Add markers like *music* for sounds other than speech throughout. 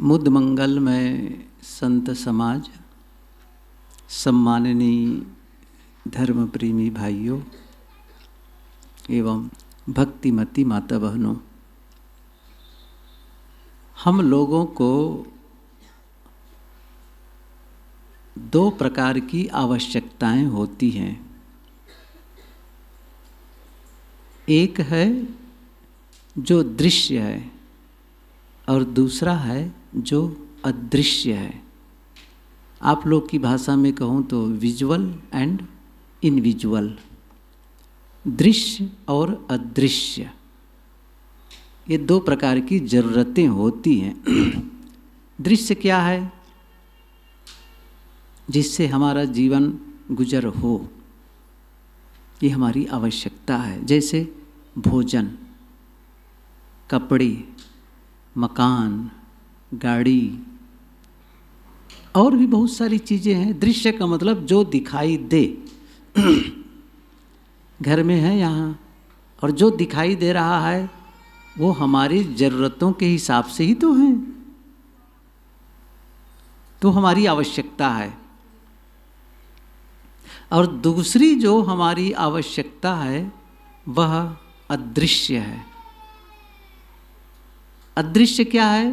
मुद मंगल में संत समाज सम्माननीय धर्म प्रेमी भाइयों एवं भक्तिमती माता बहनों हम लोगों को दो प्रकार की आवश्यकताएं होती हैं एक है जो दृश्य है और दूसरा है जो अदृश्य है आप लोग की भाषा में कहूँ तो विजुअल एंड इनविजुअल दृश्य और अदृश्य ये दो प्रकार की ज़रूरतें होती हैं दृश्य क्या है जिससे हमारा जीवन गुजर हो ये हमारी आवश्यकता है जैसे भोजन कपड़े मकान गाड़ी और भी बहुत सारी चीज़ें हैं दृश्य का मतलब जो दिखाई दे *clears throat* घर में है यहाँ और जो दिखाई दे रहा है वो हमारी ज़रूरतों के हिसाब से ही तो हैं तो हमारी आवश्यकता है और दूसरी जो हमारी आवश्यकता है वह अदृश्य है अदृश्य क्या है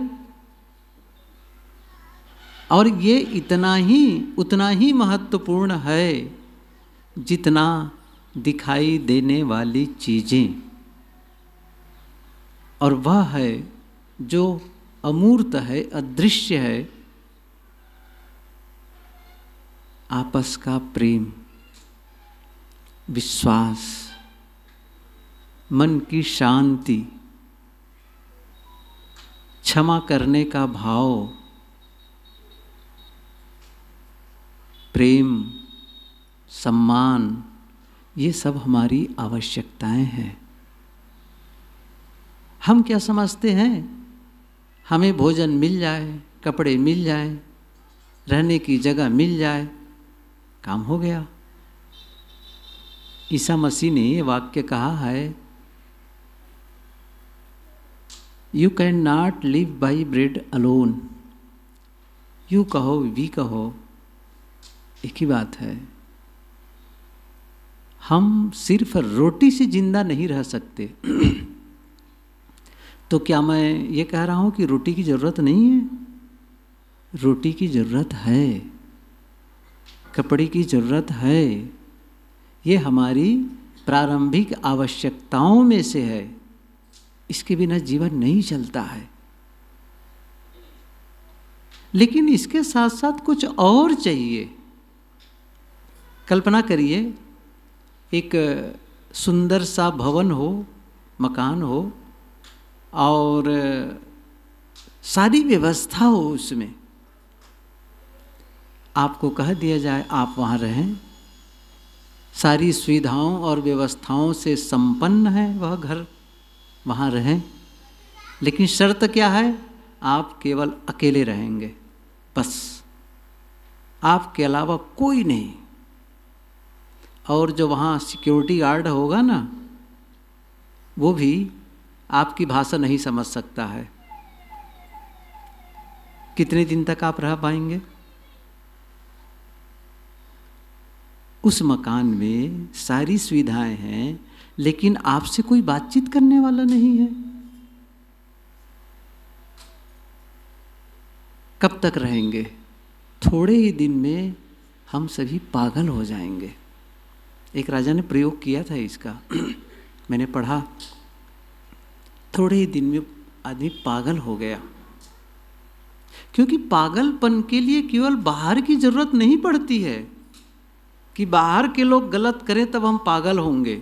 और ये इतना ही उतना ही महत्वपूर्ण है जितना दिखाई देने वाली चीज़ें और वह है जो अमूर्त है अदृश्य है आपस का प्रेम विश्वास मन की शांति क्षमा करने का भाव प्रेम सम्मान ये सब हमारी आवश्यकताएं हैं हम क्या समझते हैं हमें भोजन मिल जाए कपड़े मिल जाए रहने की जगह मिल जाए काम हो गया ईसा मसीह ने ये वाक्य कहा है you can not live by bread alone you कहो वी कहो एक ही बात है हम सिर्फ रोटी से जिंदा नहीं रह सकते *clears throat* तो क्या मैं ये कह रहा हूँ कि रोटी की ज़रूरत नहीं है रोटी की ज़रूरत है कपड़े की ज़रूरत है ये हमारी प्रारंभिक आवश्यकताओं में से है इसके बिना जीवन नहीं चलता है लेकिन इसके साथ साथ कुछ और चाहिए कल्पना करिए एक सुंदर सा भवन हो मकान हो और सारी व्यवस्था हो उसमें आपको कह दिया जाए आप वहाँ रहें सारी सुविधाओं और व्यवस्थाओं से संपन्न है वह घर वहाँ रहें लेकिन शर्त क्या है आप केवल अकेले रहेंगे बस आपके अलावा कोई नहीं और जो वहाँ सिक्योरिटी गार्ड होगा ना वो भी आपकी भाषा नहीं समझ सकता है कितने दिन तक आप रह पाएंगे उस मकान में सारी सुविधाएं हैं लेकिन आपसे कोई बातचीत करने वाला नहीं है कब तक रहेंगे थोड़े ही दिन में हम सभी पागल हो जाएंगे एक राजा ने प्रयोग किया था इसका *clears throat* मैंने पढ़ा थोड़े ही दिन में आदमी पागल हो गया क्योंकि पागलपन के लिए केवल बाहर की जरूरत नहीं पड़ती है कि बाहर के लोग गलत करें तब हम पागल होंगे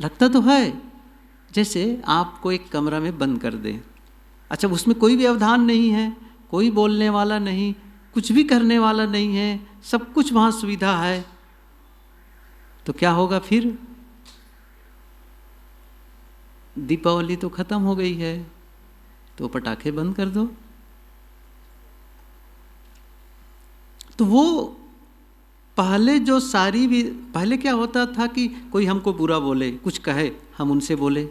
लगता तो है जैसे आपको एक कमरा में बंद कर दें अच्छा उसमें कोई व्यवधान नहीं है कोई बोलने वाला नहीं कुछ भी करने वाला नहीं है सब कुछ वहाँ सुविधा है तो क्या होगा फिर दीपावली तो खत्म हो गई है तो पटाखे बंद कर दो तो वो पहले जो सारी भी पहले क्या होता था कि कोई हमको बुरा बोले कुछ कहे हम उनसे बोले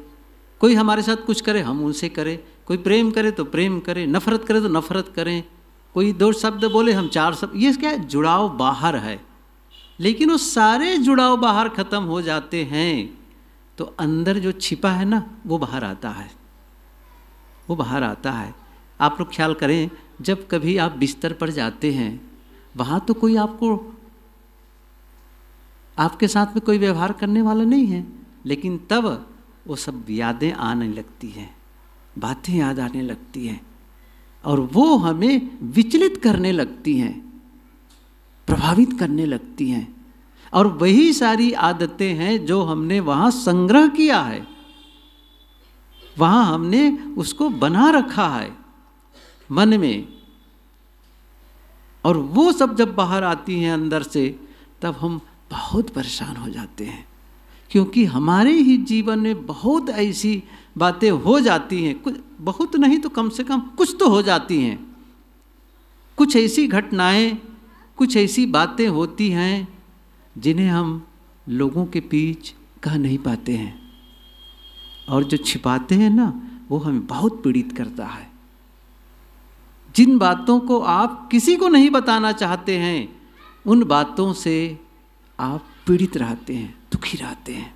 कोई हमारे साथ कुछ करे हम उनसे करें कोई प्रेम करे तो प्रेम करें नफरत करे तो नफरत करें कोई दो शब्द बोले हम चार शब्द ये क्या है जुड़ाव बाहर है लेकिन वो सारे जुड़ाव बाहर ख़त्म हो जाते हैं तो अंदर जो छिपा है ना वो बाहर आता है वो बाहर आता है आप लोग ख्याल करें जब कभी आप बिस्तर पर जाते हैं वहाँ तो कोई आपको आपके साथ में कोई व्यवहार करने वाला नहीं है लेकिन तब वो सब यादें आने लगती हैं बातें याद आने लगती हैं और वो हमें विचलित करने लगती हैं प्रभावित करने लगती हैं और वही सारी आदतें हैं जो हमने वहाँ संग्रह किया है वहाँ हमने उसको बना रखा है मन में और वो सब जब बाहर आती हैं अंदर से तब हम बहुत परेशान हो जाते हैं क्योंकि हमारे ही जीवन में बहुत ऐसी बातें हो जाती हैं कुछ बहुत नहीं तो कम से कम कुछ तो हो जाती हैं कुछ ऐसी घटनाएं कुछ ऐसी बातें होती हैं जिन्हें हम लोगों के बीच कह नहीं पाते हैं और जो छिपाते हैं ना वो हमें बहुत पीड़ित करता है जिन बातों को आप किसी को नहीं बताना चाहते हैं उन बातों से आप पीड़ित रहते हैं दुखी रहते हैं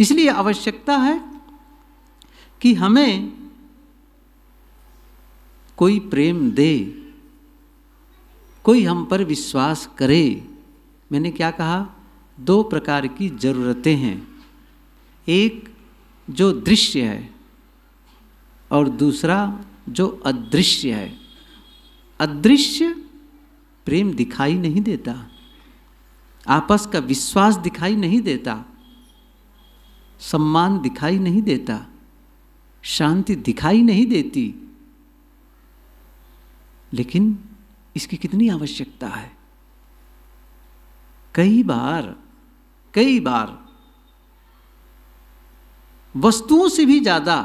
इसलिए आवश्यकता है कि हमें कोई प्रेम दे कोई हम पर विश्वास करे मैंने क्या कहा दो प्रकार की ज़रूरतें हैं एक जो दृश्य है और दूसरा जो अदृश्य है अदृश्य प्रेम दिखाई नहीं देता आपस का विश्वास दिखाई नहीं देता सम्मान दिखाई नहीं देता शांति दिखाई नहीं देती लेकिन इसकी कितनी आवश्यकता है कई बार कई बार वस्तुओं से भी ज़्यादा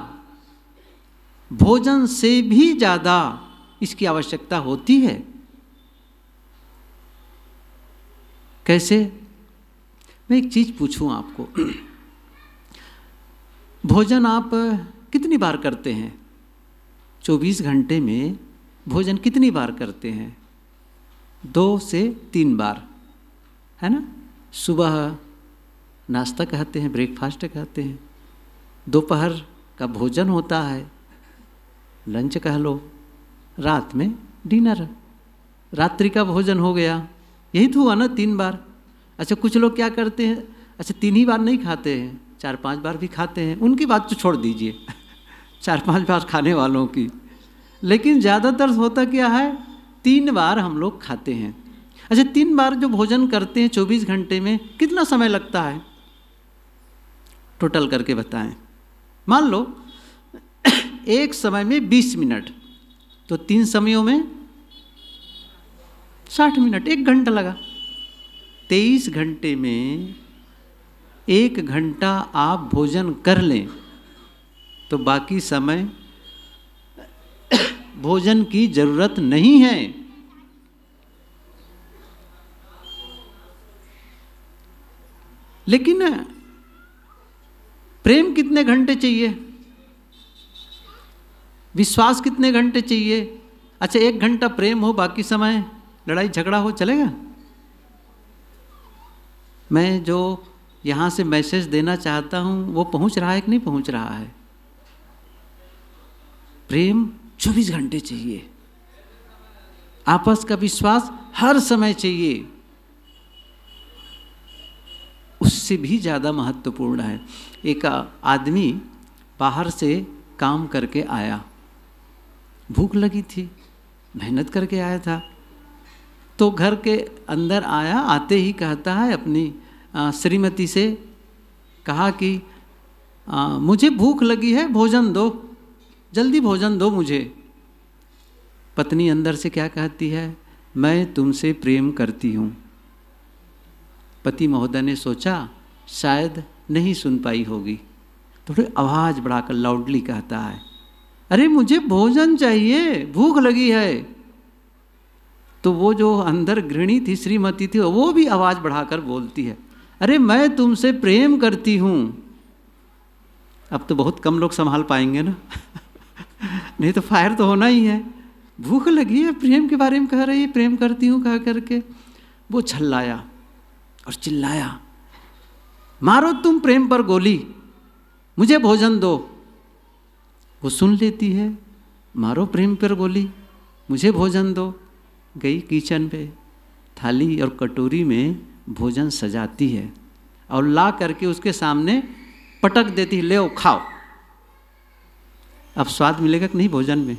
भोजन से भी ज़्यादा इसकी आवश्यकता होती है कैसे मैं एक चीज़ पूछूं आपको भोजन आप कितनी बार करते हैं 24 घंटे में भोजन कितनी बार करते हैं दो से तीन बार है ना सुबह नाश्ता कहते हैं ब्रेकफास्ट कहते हैं दोपहर का भोजन होता है लंच कह लो रात में डिनर रात्रि का भोजन हो गया यही तो हुआ ना तीन बार अच्छा कुछ लोग क्या करते हैं अच्छा तीन ही बार नहीं खाते हैं चार पांच बार भी खाते हैं उनकी बात तो छोड़ दीजिए *laughs* चार पांच बार खाने वालों की लेकिन ज़्यादातर होता क्या है तीन बार हम लोग खाते हैं अच्छा तीन बार जो भोजन करते हैं चौबीस घंटे में कितना समय लगता है टोटल करके बताएं मान लो *coughs* एक समय में बीस मिनट तो तीन समयों में साठ मिनट एक घंटा लगा तेईस घंटे में एक घंटा आप भोजन कर लें तो बाकी समय *coughs* भोजन की ज़रूरत नहीं है लेकिन प्रेम कितने घंटे चाहिए विश्वास कितने घंटे चाहिए अच्छा एक घंटा प्रेम हो बाकी समय लड़ाई झगड़ा हो चलेगा मैं जो यहाँ से मैसेज देना चाहता हूँ वो पहुँच रहा है कि नहीं पहुँच रहा है प्रेम चौबीस घंटे चाहिए आपस का विश्वास हर समय चाहिए उससे भी ज़्यादा महत्वपूर्ण है एक आदमी बाहर से काम करके आया भूख लगी थी मेहनत करके आया था तो घर के अंदर आया आते ही कहता है अपनी श्रीमती से कहा कि आ, मुझे भूख लगी है भोजन दो जल्दी भोजन दो मुझे पत्नी अंदर से क्या कहती है मैं तुमसे प्रेम करती हूँ पति महोदय ने सोचा शायद नहीं सुन पाई होगी थोड़ी आवाज़ बढ़ाकर लाउडली कहता है अरे मुझे भोजन चाहिए भूख लगी है तो वो जो अंदर घृणी थी श्रीमती थी वो भी आवाज़ बढ़ाकर बोलती है अरे मैं तुमसे प्रेम करती हूँ अब तो बहुत कम लोग संभाल पाएंगे ना *laughs* नहीं तो फायर तो होना ही है भूख लगी है प्रेम के बारे में कह रही है प्रेम करती हूँ कह करके वो छल्लाया और चिल्लाया मारो तुम प्रेम पर गोली मुझे भोजन दो वो सुन लेती है मारो प्रेम पर गोली मुझे भोजन दो गई किचन पे थाली और कटोरी में भोजन सजाती है और ला करके उसके सामने पटक देती है ले ओ खाओ अब स्वाद मिलेगा कि नहीं भोजन में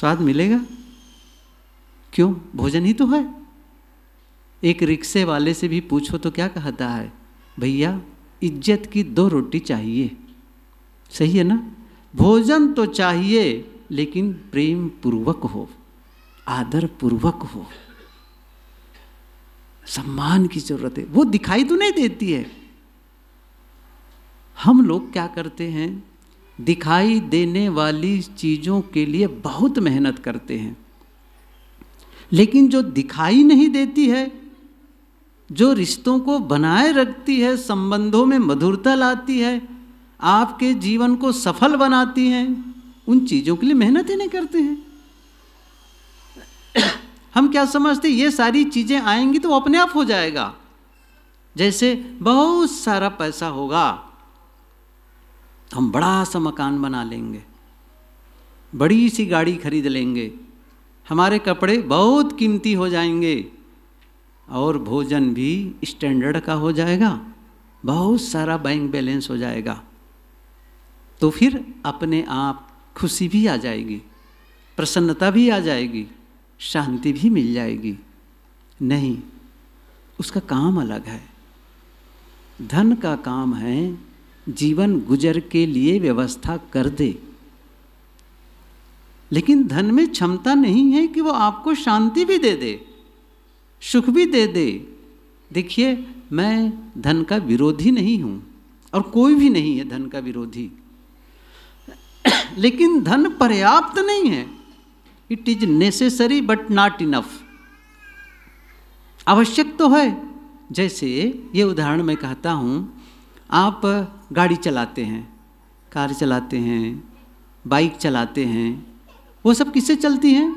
स्वाद मिलेगा क्यों भोजन ही तो है एक रिक्शे वाले से भी पूछो तो क्या कहता है भैया इज्जत की दो रोटी चाहिए सही है ना भोजन तो चाहिए लेकिन प्रेम पूर्वक हो आदर पूर्वक हो सम्मान की जरूरत है वो दिखाई तो नहीं देती है हम लोग क्या करते हैं दिखाई देने वाली चीज़ों के लिए बहुत मेहनत करते हैं लेकिन जो दिखाई नहीं देती है जो रिश्तों को बनाए रखती है संबंधों में मधुरता लाती है आपके जीवन को सफल बनाती हैं उन चीज़ों के लिए मेहनत ही नहीं करते हैं हम क्या समझते ये सारी चीज़ें आएंगी तो वो अपने आप हो जाएगा जैसे बहुत सारा पैसा होगा हम बड़ा सा मकान बना लेंगे बड़ी सी गाड़ी खरीद लेंगे हमारे कपड़े बहुत कीमती हो जाएंगे और भोजन भी स्टैंडर्ड का हो जाएगा बहुत सारा बैंक बैलेंस हो जाएगा तो फिर अपने आप खुशी भी आ जाएगी प्रसन्नता भी आ जाएगी शांति भी मिल जाएगी नहीं उसका काम अलग है धन का काम है जीवन गुजर के लिए व्यवस्था कर दे लेकिन धन में क्षमता नहीं है कि वो आपको शांति भी दे दे सुख भी दे दे देखिए मैं धन का विरोधी नहीं हूँ और कोई भी नहीं है धन का विरोधी लेकिन धन पर्याप्त नहीं है it is necessary but not enough आवश्यक तो है जैसे ये उदाहरण मैं कहता हूँ आप गाड़ी चलाते हैं कार चलाते हैं बाइक चलाते हैं वो सब किससे चलती हैं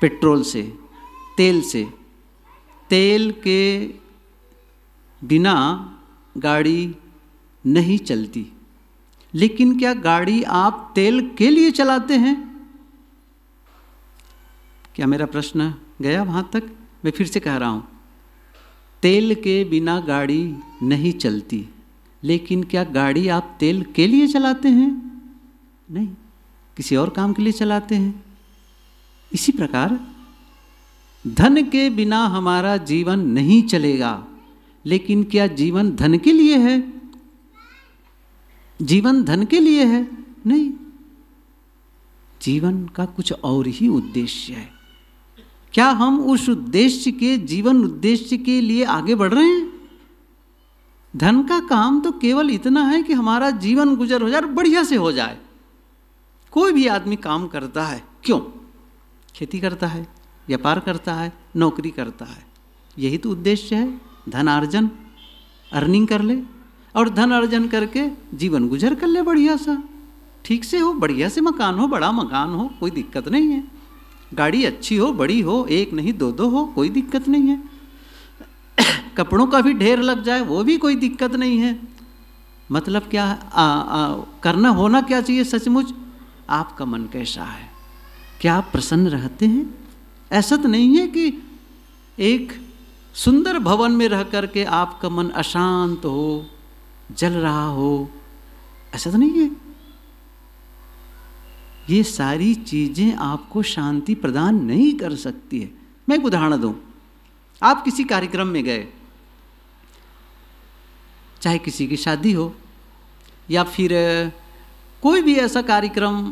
पेट्रोल से तेल से तेल के बिना गाड़ी नहीं चलती लेकिन क्या गाड़ी आप तेल के लिए चलाते हैं क्या मेरा प्रश्न गया वहाँ तक मैं फिर से कह रहा हूँ तेल के बिना गाड़ी नहीं चलती लेकिन क्या गाड़ी आप तेल के लिए चलाते हैं नहीं किसी और काम के लिए चलाते हैं इसी प्रकार धन के बिना हमारा जीवन नहीं चलेगा लेकिन क्या जीवन धन के लिए है जीवन धन के लिए है नहीं जीवन का कुछ और ही उद्देश्य है क्या हम उस उद्देश्य के जीवन उद्देश्य के लिए आगे बढ़ रहे हैं धन का काम तो केवल इतना है कि हमारा जीवन गुजर हो जाए बढ़िया से हो जाए कोई भी आदमी काम करता है क्यों खेती करता है व्यापार करता है नौकरी करता है यही तो उद्देश्य है धन अर्जन अर्निंग कर ले और धन अर्जन करके जीवन गुजर कर ले बढ़िया सा ठीक से हो बढ़िया से मकान हो बड़ा मकान हो कोई दिक्कत नहीं है गाड़ी अच्छी हो बड़ी हो एक नहीं दो दो हो कोई दिक्कत नहीं है *coughs* कपड़ों का भी ढेर लग जाए वो भी कोई दिक्कत नहीं है मतलब क्या आ, आ, करना होना क्या चाहिए सचमुच आपका मन कैसा है क्या आप प्रसन्न रहते हैं ऐसा तो नहीं है कि एक सुंदर भवन में रह कर के आपका मन अशांत हो जल रहा हो ऐसा तो नहीं है ये सारी चीज़ें आपको शांति प्रदान नहीं कर सकती है मैं एक उदाहरण दूं आप किसी कार्यक्रम में गए चाहे किसी की शादी हो या फिर कोई भी ऐसा कार्यक्रम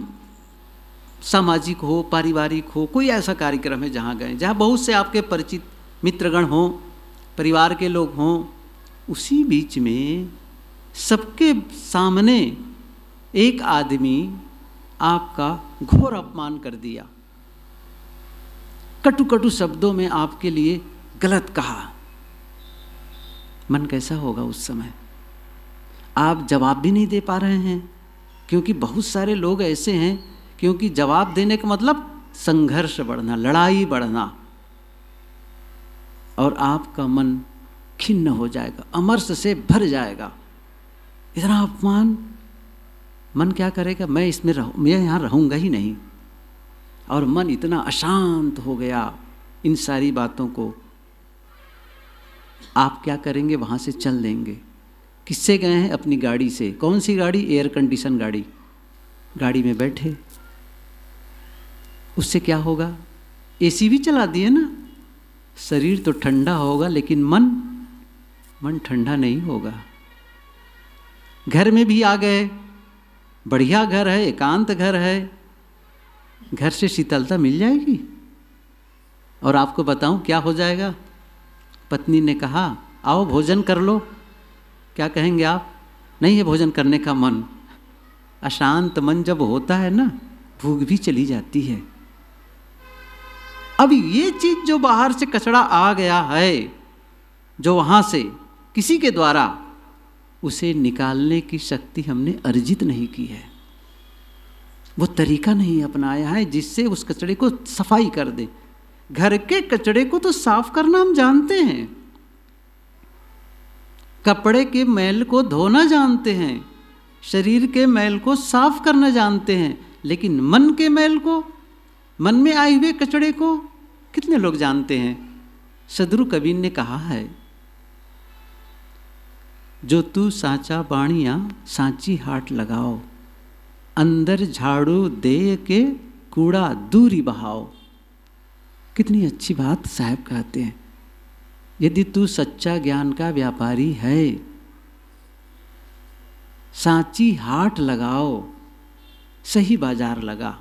सामाजिक हो पारिवारिक हो कोई ऐसा कार्यक्रम है जहाँ गए जहाँ बहुत से आपके परिचित मित्रगण हों परिवार के लोग हों उसी बीच में सबके सामने एक आदमी आपका घोर अपमान कर दिया कटु कटु शब्दों में आपके लिए गलत कहा मन कैसा होगा उस समय आप जवाब भी नहीं दे पा रहे हैं क्योंकि बहुत सारे लोग ऐसे हैं क्योंकि जवाब देने का मतलब संघर्ष बढ़ना लड़ाई बढ़ना और आपका मन खिन्न हो जाएगा अमरस से भर जाएगा इतना अपमान मन क्या करेगा मैं इसमें रहू मैं यहाँ रहूँगा ही नहीं और मन इतना अशांत हो गया इन सारी बातों को आप क्या करेंगे वहाँ से चल देंगे किससे गए हैं अपनी गाड़ी से कौन सी गाड़ी एयर कंडीशन गाड़ी गाड़ी में बैठे उससे क्या होगा एसी भी चला दिए ना शरीर तो ठंडा होगा लेकिन मन मन ठंडा नहीं होगा घर में भी आ गए बढ़िया घर है एकांत घर है घर से शीतलता मिल जाएगी और आपको बताऊं क्या हो जाएगा पत्नी ने कहा आओ भोजन कर लो क्या कहेंगे आप नहीं है भोजन करने का मन अशांत मन जब होता है ना भूख भी चली जाती है अब ये चीज़ जो बाहर से कचरा आ गया है जो वहां से किसी के द्वारा उसे निकालने की शक्ति हमने अर्जित नहीं की है वो तरीका नहीं अपनाया है जिससे उस कचड़े को सफाई कर दे घर के कचड़े को तो साफ करना हम जानते हैं कपड़े के मैल को धोना जानते हैं शरीर के मैल को साफ करना जानते हैं लेकिन मन के मैल को मन में आए हुए कचड़े को कितने लोग जानते हैं सदरु कबीर ने कहा है जो तू साचा बाणिया सांची हाट लगाओ अंदर झाड़ू दे के कूड़ा दूरी बहाओ कितनी अच्छी बात साहब कहते हैं यदि तू सच्चा ज्ञान का व्यापारी है सांची हाट लगाओ सही बाजार लगा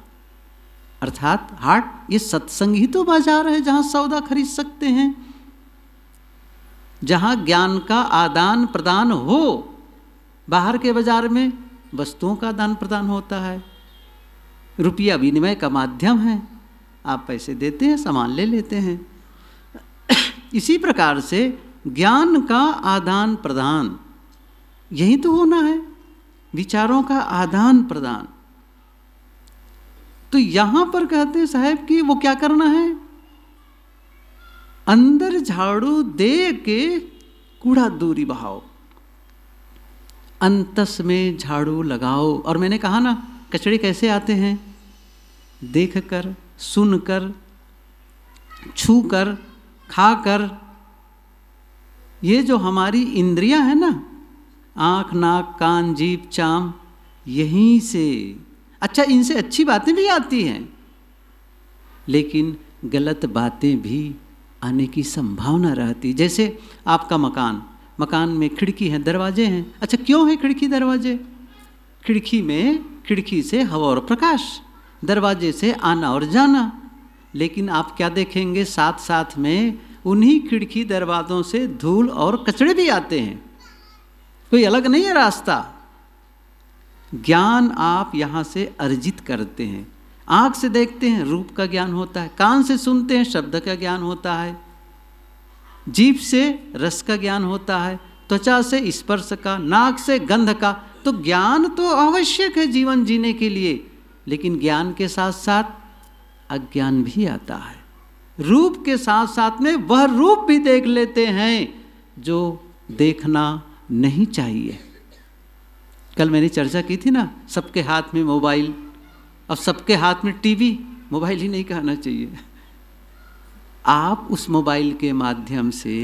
अर्थात हाट ये सत्संग ही तो बाजार है जहाँ सौदा खरीद सकते हैं जहाँ ज्ञान का आदान प्रदान हो बाहर के बाजार में वस्तुओं का आदान प्रदान होता है रुपया विनिमय का माध्यम है आप पैसे देते हैं सामान ले लेते हैं *coughs* इसी प्रकार से ज्ञान का आदान प्रदान यही तो होना है विचारों का आदान प्रदान तो यहां पर कहते हैं साहेब कि वो क्या करना है अंदर झाड़ू दे के कूड़ा दूरी बहाओ अंतस में झाड़ू लगाओ और मैंने कहा ना कचड़े कैसे आते हैं देख कर सुन कर छू कर खा कर ये जो हमारी इंद्रियां है ना आँख नाक कान जीप चाम यहीं से अच्छा इनसे अच्छी बातें भी आती हैं लेकिन गलत बातें भी आने की संभावना रहती जैसे आपका मकान मकान में खिड़की है दरवाजे हैं अच्छा क्यों है खिड़की दरवाजे खिड़की में खिड़की से हवा और प्रकाश दरवाजे से आना और जाना लेकिन आप क्या देखेंगे साथ साथ में उन्हीं खिड़की दरवाज़ों से धूल और कचड़े भी आते हैं कोई अलग नहीं है रास्ता ज्ञान आप यहाँ से अर्जित करते हैं आँख से देखते हैं रूप का ज्ञान होता है कान से सुनते हैं शब्द का ज्ञान होता है जीप से रस का ज्ञान होता है त्वचा से स्पर्श का नाक से गंध का तो ज्ञान तो आवश्यक है जीवन जीने के लिए लेकिन ज्ञान के साथ साथ अज्ञान भी आता है रूप के साथ साथ में वह रूप भी देख लेते हैं जो देखना नहीं चाहिए कल मैंने चर्चा की थी ना सबके हाथ में मोबाइल अब सबके हाथ में टीवी मोबाइल ही नहीं कहना चाहिए आप उस मोबाइल के माध्यम से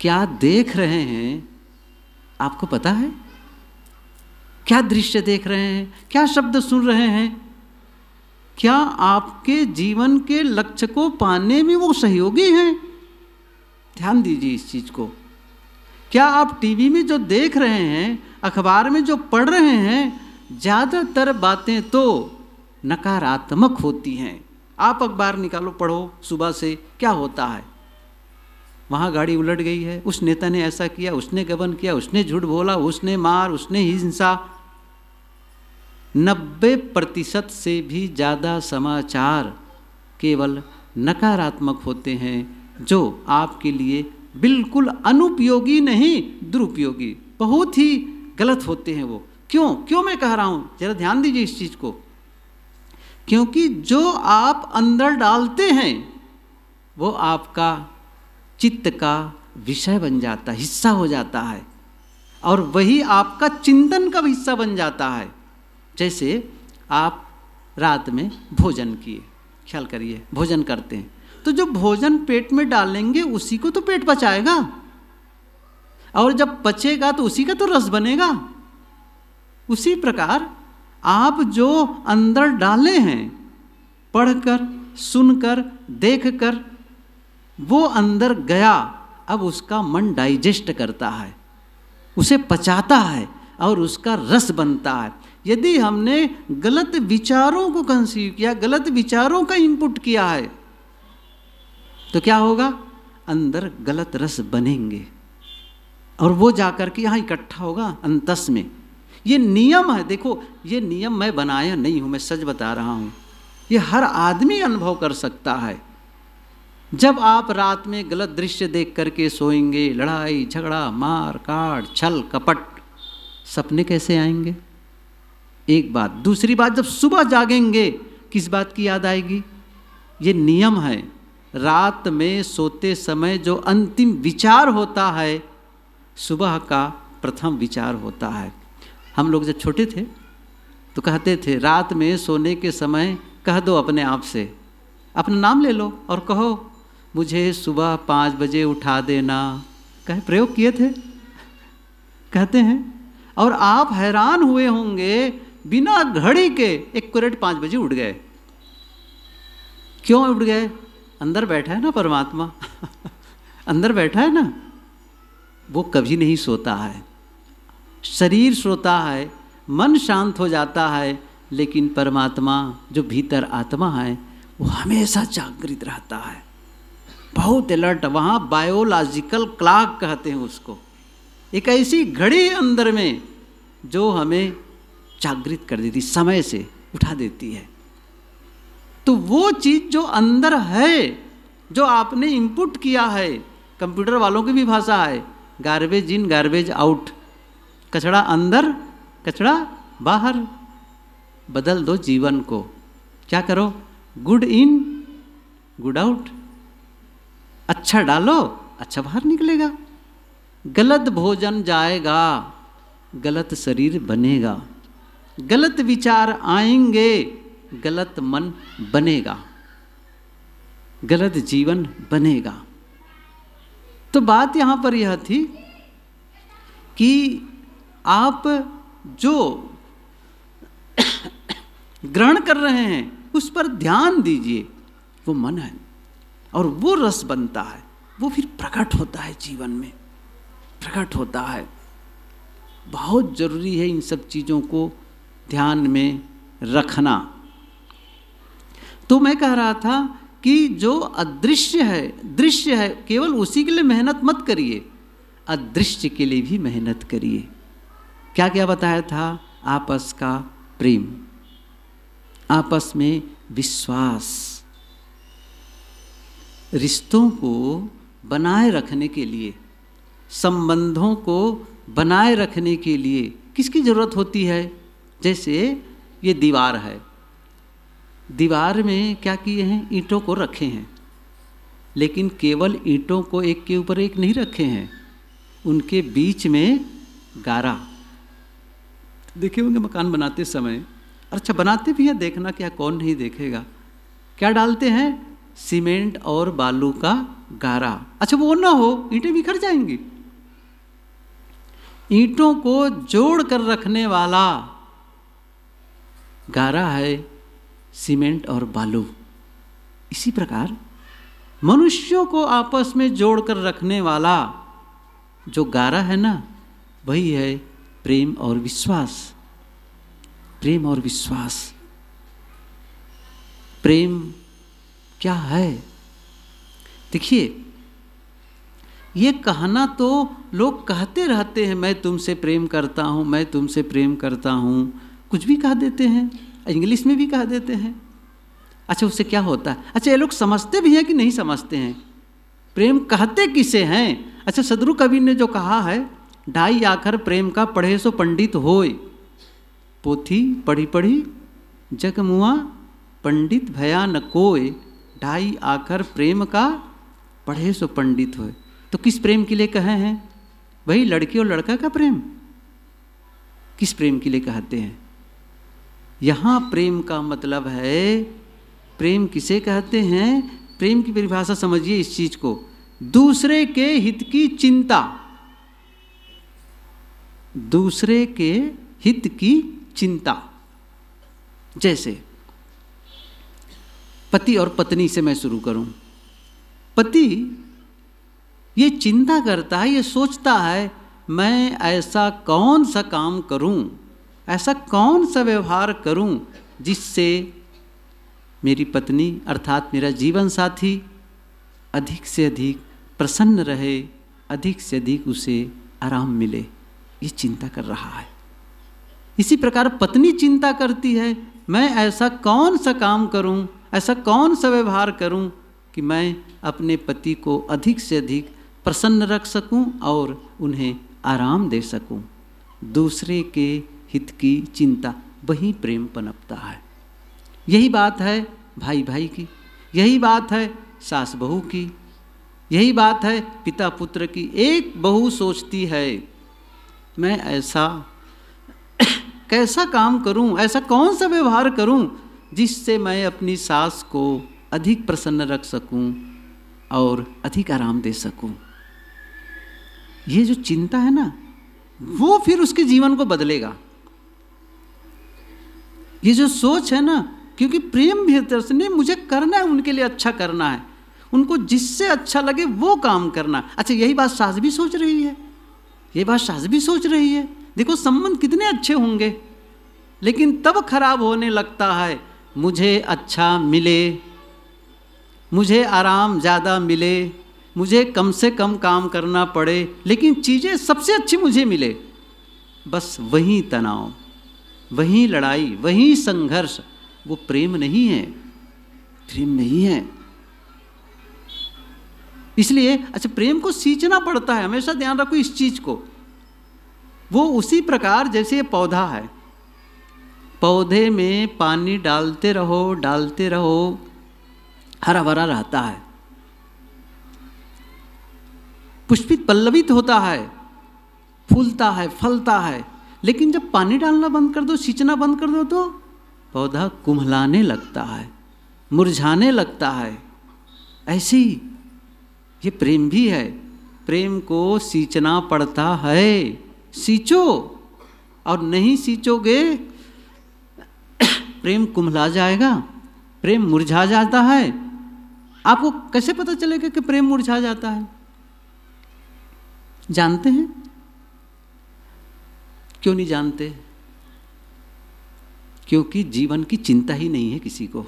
क्या देख रहे हैं आपको पता है क्या दृश्य देख रहे हैं क्या शब्द सुन रहे हैं क्या आपके जीवन के लक्ष्य को पाने में वो सहयोगी हैं ध्यान दीजिए इस चीज़ को क्या आप टीवी में जो देख रहे हैं अखबार में जो पढ़ रहे हैं ज़्यादातर बातें तो नकारात्मक होती हैं आप अखबार निकालो पढ़ो सुबह से क्या होता है वहाँ गाड़ी उलट गई है उस नेता ने ऐसा किया उसने गबन किया उसने झूठ बोला उसने मार उसने हिंसा नब्बे प्रतिशत से भी ज़्यादा समाचार केवल नकारात्मक होते हैं जो आपके लिए बिल्कुल अनुपयोगी नहीं दुरुपयोगी बहुत ही गलत होते हैं वो क्यों क्यों मैं कह रहा हूँ जरा ध्यान दीजिए इस चीज़ को क्योंकि जो आप अंदर डालते हैं वो आपका चित्त का विषय बन जाता है हिस्सा हो जाता है और वही आपका चिंतन का हिस्सा बन जाता है जैसे आप रात में भोजन किए ख्याल करिए भोजन करते हैं तो जो भोजन पेट में डालेंगे उसी को तो पेट बचाएगा और जब पचेगा तो उसी का तो रस बनेगा उसी प्रकार आप जो अंदर डाले हैं पढ़कर सुनकर देखकर वो अंदर गया अब उसका मन डाइजेस्ट करता है उसे पचाता है और उसका रस बनता है यदि हमने गलत विचारों को कंसीव किया गलत विचारों का इनपुट किया है तो क्या होगा अंदर गलत रस बनेंगे और वो जाकर के यहाँ इकट्ठा होगा अंतस में ये नियम है देखो ये नियम मैं बनाया नहीं हूँ मैं सच बता रहा हूँ ये हर आदमी अनुभव कर सकता है जब आप रात में गलत दृश्य देख करके सोएंगे लड़ाई झगड़ा मार काट छल कपट सपने कैसे आएंगे एक बात दूसरी बात जब सुबह जागेंगे किस बात की याद आएगी ये नियम है रात में सोते समय जो अंतिम विचार होता है सुबह का प्रथम विचार होता है हम लोग जब छोटे थे तो कहते थे रात में सोने के समय कह दो अपने आप से अपना नाम ले लो और कहो मुझे सुबह पाँच बजे उठा देना कहे प्रयोग किए थे कहते हैं और आप हैरान हुए होंगे बिना घड़ी के एक करेट पाँच बजे उठ गए क्यों उठ गए अंदर बैठा है ना परमात्मा *laughs* अंदर बैठा है ना वो कभी नहीं सोता है शरीर सोता है मन शांत हो जाता है लेकिन परमात्मा जो भीतर आत्मा है वो हमेशा जागृत रहता है बहुत अलर्ट वहाँ बायोलॉजिकल क्लाक कहते हैं उसको एक ऐसी घड़ी अंदर में जो हमें जागृत कर देती समय से उठा देती है तो वो चीज़ जो अंदर है जो आपने इनपुट किया है कंप्यूटर वालों की भी भाषा है गार्बेज इन गार्बेज आउट कचरा अंदर कचड़ा बाहर बदल दो जीवन को क्या करो गुड इन गुड आउट अच्छा डालो अच्छा बाहर निकलेगा गलत भोजन जाएगा गलत शरीर बनेगा गलत विचार आएंगे गलत मन बनेगा गलत जीवन बनेगा तो बात यहाँ पर यह थी कि आप जो ग्रहण कर रहे हैं उस पर ध्यान दीजिए वो मन है और वो रस बनता है वो फिर प्रकट होता है जीवन में प्रकट होता है बहुत ज़रूरी है इन सब चीज़ों को ध्यान में रखना तो मैं कह रहा था कि जो अदृश्य है दृश्य है केवल उसी के लिए मेहनत मत करिए अदृश्य के लिए भी मेहनत करिए क्या क्या बताया था आपस का प्रेम आपस में विश्वास रिश्तों को बनाए रखने के लिए संबंधों को बनाए रखने के लिए किसकी ज़रूरत होती है जैसे ये दीवार है दीवार में क्या किए हैं ईंटों को रखे हैं लेकिन केवल ईंटों को एक के ऊपर एक नहीं रखे हैं उनके बीच में गारा देखे होंगे मकान बनाते समय अच्छा बनाते भी हैं देखना क्या कौन नहीं देखेगा क्या डालते हैं सीमेंट और बालू का गारा अच्छा वो ना हो ईंटें बिखर जाएंगी ईंटों को जोड़ कर रखने वाला गारा है सीमेंट और बालू इसी प्रकार मनुष्यों को आपस में जोड़कर रखने वाला जो गारा है ना वही है प्रेम और विश्वास प्रेम और विश्वास प्रेम क्या है देखिए ये कहना तो लोग कहते रहते हैं मैं तुमसे प्रेम करता हूँ मैं तुमसे प्रेम करता हूँ कुछ भी कह देते हैं इंग्लिश में भी कह देते हैं अच्छा उससे क्या होता है अच्छा ये लोग समझते भी हैं कि नहीं समझते हैं प्रेम कहते किसे हैं अच्छा सदरु कवि ने जो कहा है ढाई आखर प्रेम का पढ़े सो पंडित होए पोथी पढ़ी पढ़ी जग मुआ पंडित भया न कोय ढाई आखर प्रेम का पढ़े सो पंडित होए तो किस प्रेम के लिए कहे हैं भाई लड़की और लड़का का प्रेम किस प्रेम के लिए कहते हैं यहाँ प्रेम का मतलब है प्रेम किसे कहते हैं प्रेम की परिभाषा समझिए इस चीज को दूसरे के हित की चिंता दूसरे के हित की चिंता जैसे पति और पत्नी से मैं शुरू करूं पति ये चिंता करता है ये सोचता है मैं ऐसा कौन सा काम करूं ऐसा कौन सा व्यवहार करूं जिससे मेरी पत्नी अर्थात मेरा जीवन साथी अधिक से अधिक प्रसन्न रहे अधिक से अधिक उसे आराम मिले ये चिंता कर रहा है इसी प्रकार पत्नी चिंता करती है मैं ऐसा कौन सा काम करूं ऐसा कौन सा व्यवहार करूं कि मैं अपने पति को अधिक से अधिक प्रसन्न रख सकूं और उन्हें आराम दे सकूं दूसरे के हित की चिंता वही प्रेम पनपता है यही बात है भाई भाई की यही बात है सास बहू की यही बात है पिता पुत्र की एक बहू सोचती है मैं ऐसा *coughs* कैसा काम करूं ऐसा कौन सा व्यवहार करूं जिससे मैं अपनी सास को अधिक प्रसन्न रख सकूं और अधिक आराम दे सकूं ये जो चिंता है ना वो फिर उसके जीवन को बदलेगा ये जो सोच है ना क्योंकि प्रेम भीतर से नहीं मुझे करना है उनके लिए अच्छा करना है उनको जिससे अच्छा लगे वो काम करना अच्छा यही बात सास भी सोच रही है ये बात सास भी सोच रही है देखो संबंध कितने अच्छे होंगे लेकिन तब खराब होने लगता है मुझे अच्छा मिले मुझे आराम ज़्यादा मिले मुझे कम से कम काम करना पड़े लेकिन चीज़ें सबसे अच्छी मुझे मिले बस वही तनाव वही लड़ाई वही संघर्ष वो प्रेम नहीं है प्रेम नहीं है इसलिए अच्छा प्रेम को सींचना पड़ता है हमेशा ध्यान रखो इस चीज को वो उसी प्रकार जैसे पौधा है पौधे में पानी डालते रहो डालते रहो हरा भरा रहता है पुष्पित पल्लवित होता है फूलता है फलता है लेकिन जब पानी डालना बंद कर दो सींचना बंद कर दो तो पौधा कुम्हलाने लगता है मुरझाने लगता है ऐसी ये प्रेम भी है प्रेम को सींचना पड़ता है सींचो और नहीं सींचोगे प्रेम कुम्हला जाएगा प्रेम मुरझा जाता है आपको कैसे पता चलेगा कि प्रेम मुरझा जाता है जानते हैं क्यों नहीं जानते क्योंकि जीवन की चिंता ही नहीं है किसी को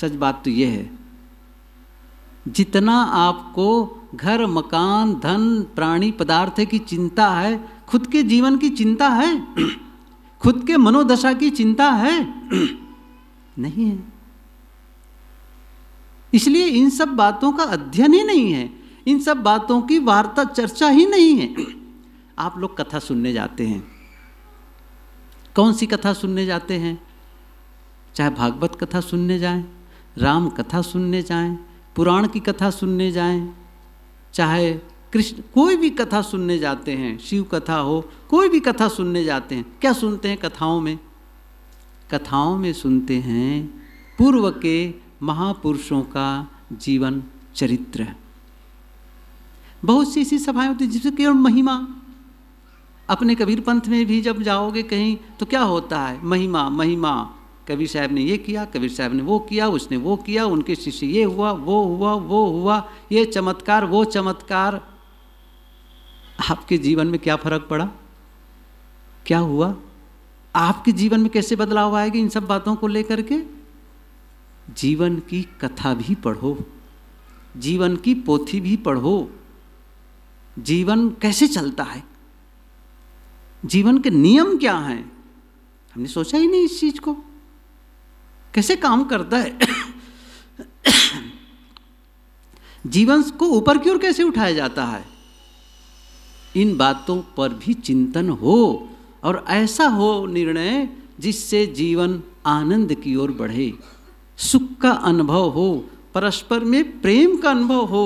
सच बात तो यह है जितना आपको घर मकान धन प्राणी पदार्थ की चिंता है खुद के जीवन की चिंता है *clears throat* खुद के मनोदशा की चिंता है *clears throat* नहीं है इसलिए इन सब बातों का अध्ययन ही नहीं है इन सब बातों की वार्ता चर्चा ही नहीं है *clears throat* आप लोग कथा सुनने जाते हैं कौन सी कथा सुनने जाते हैं चाहे भागवत कथा सुनने जाएं राम कथा सुनने जाएं पुराण की कथा सुनने जाएं चाहे कृष्ण कोई भी कथा सुनने जाते हैं शिव कथा हो कोई भी कथा सुनने जाते हैं क्या सुनते हैं कथाओं में कथाओं में सुनते हैं पूर्व के महापुरुषों का जीवन चरित्र बहुत सी ऐसी सभाएं होती जिसमें केवल महिमा अपने कबीर पंथ में भी जब जाओगे कहीं तो क्या होता है महिमा महिमा कबीर साहब ने ये किया कबीर साहब ने वो किया उसने वो किया उनके शिष्य ये हुआ वो हुआ वो हुआ ये चमत्कार वो चमत्कार आपके जीवन में क्या फर्क पड़ा क्या हुआ आपके जीवन में कैसे बदलाव आएगी इन सब बातों को लेकर के जीवन की कथा भी पढ़ो जीवन की पोथी भी पढ़ो जीवन कैसे चलता है जीवन के नियम क्या हैं हमने सोचा ही नहीं इस चीज को कैसे काम करता है जीवन को ऊपर की ओर कैसे उठाया जाता है इन बातों पर भी चिंतन हो और ऐसा हो निर्णय जिससे जीवन आनंद की ओर बढ़े सुख का अनुभव हो परस्पर में प्रेम का अनुभव हो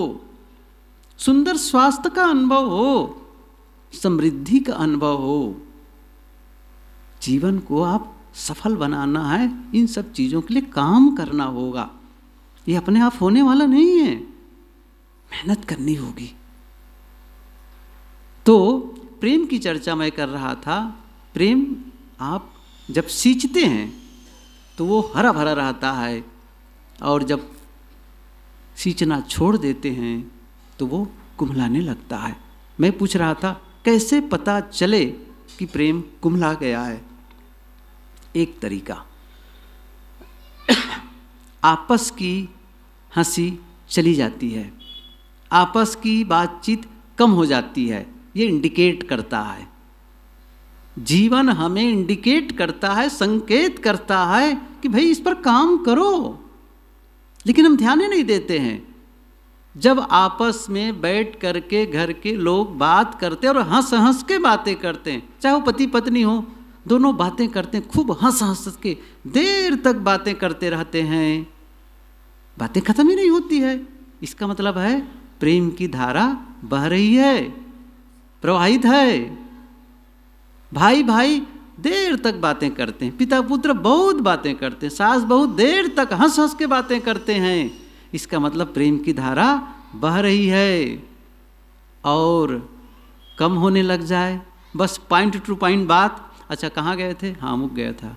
सुंदर स्वास्थ्य का अनुभव हो समृद्धि का अनुभव हो जीवन को आप सफल बनाना है इन सब चीज़ों के लिए काम करना होगा ये अपने आप होने वाला नहीं है मेहनत करनी होगी तो प्रेम की चर्चा मैं कर रहा था प्रेम आप जब सींचते हैं तो वो हरा भरा रहता है और जब सींचना छोड़ देते हैं तो वो कुम्हलाने लगता है मैं पूछ रहा था कैसे पता चले कि प्रेम कुमला गया है एक तरीका आपस की हंसी चली जाती है आपस की बातचीत कम हो जाती है ये इंडिकेट करता है जीवन हमें इंडिकेट करता है संकेत करता है कि भाई इस पर काम करो लेकिन हम ध्यान ही नहीं देते हैं जब आपस में बैठ करके घर के लोग बात करते और हंस हंस के बातें करते हैं चाहे वो पति पत्नी हो दोनों बातें करते हैं खूब हंस हंस के देर तक बातें करते रहते हैं बातें खत्म ही नहीं होती है इसका मतलब है प्रेम की धारा बह रही है प्रवाहित है भाई भाई देर तक बातें करते हैं पिता पुत्र बहुत बातें करते हैं सास बहुत देर तक हंस हंस के बातें करते हैं इसका मतलब प्रेम की धारा बह रही है और कम होने लग जाए बस पॉइंट टू पॉइंट बात अच्छा कहाँ गए थे हाँ मुक गया था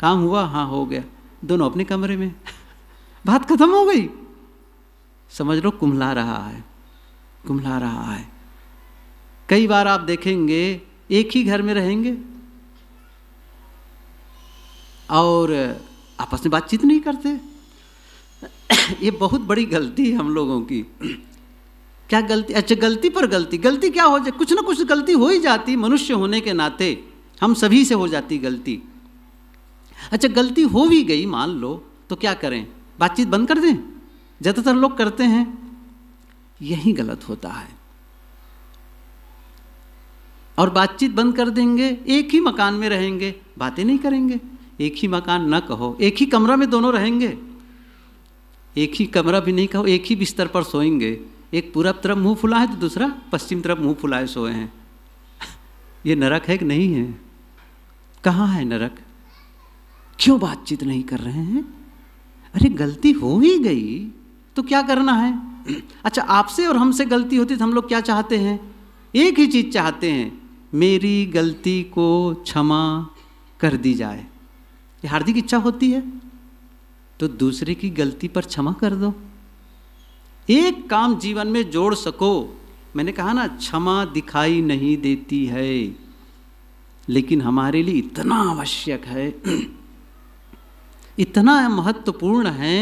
काम हुआ हाँ हो गया दोनों अपने कमरे में *laughs* बात खत्म हो गई समझ लो कुम्हला रहा है कुम्हला रहा है कई बार आप देखेंगे एक ही घर में रहेंगे और आपस में बातचीत नहीं करते *coughs* ये बहुत बड़ी गलती है हम लोगों की *coughs* क्या गलती अच्छा गलती पर गलती गलती क्या हो जाए कुछ ना कुछ गलती हो ही जाती मनुष्य होने के नाते हम सभी से हो जाती गलती अच्छा गलती हो भी गई मान लो तो क्या करें बातचीत बंद कर दें ज़्यादातर लोग करते हैं यही गलत होता है और बातचीत बंद कर देंगे एक ही मकान में रहेंगे बातें नहीं करेंगे एक ही मकान न कहो एक ही कमरा में दोनों रहेंगे एक ही कमरा भी नहीं कहो एक ही बिस्तर पर सोएंगे एक पूरब तरफ मुंह फुला है तो दूसरा पश्चिम तरफ मुंह फुलाए सोए हैं *laughs* ये नरक है कि नहीं है कहाँ है नरक क्यों बातचीत नहीं कर रहे हैं अरे गलती हो ही गई तो क्या करना है *clears throat* अच्छा आपसे और हमसे गलती होती तो हम लोग क्या चाहते हैं एक ही चीज़ चाहते हैं मेरी गलती को क्षमा कर दी जाए ये हार्दिक इच्छा होती है तो दूसरे की गलती पर क्षमा कर दो एक काम जीवन में जोड़ सको मैंने कहा ना क्षमा दिखाई नहीं देती है लेकिन हमारे लिए इतना आवश्यक है इतना महत्वपूर्ण है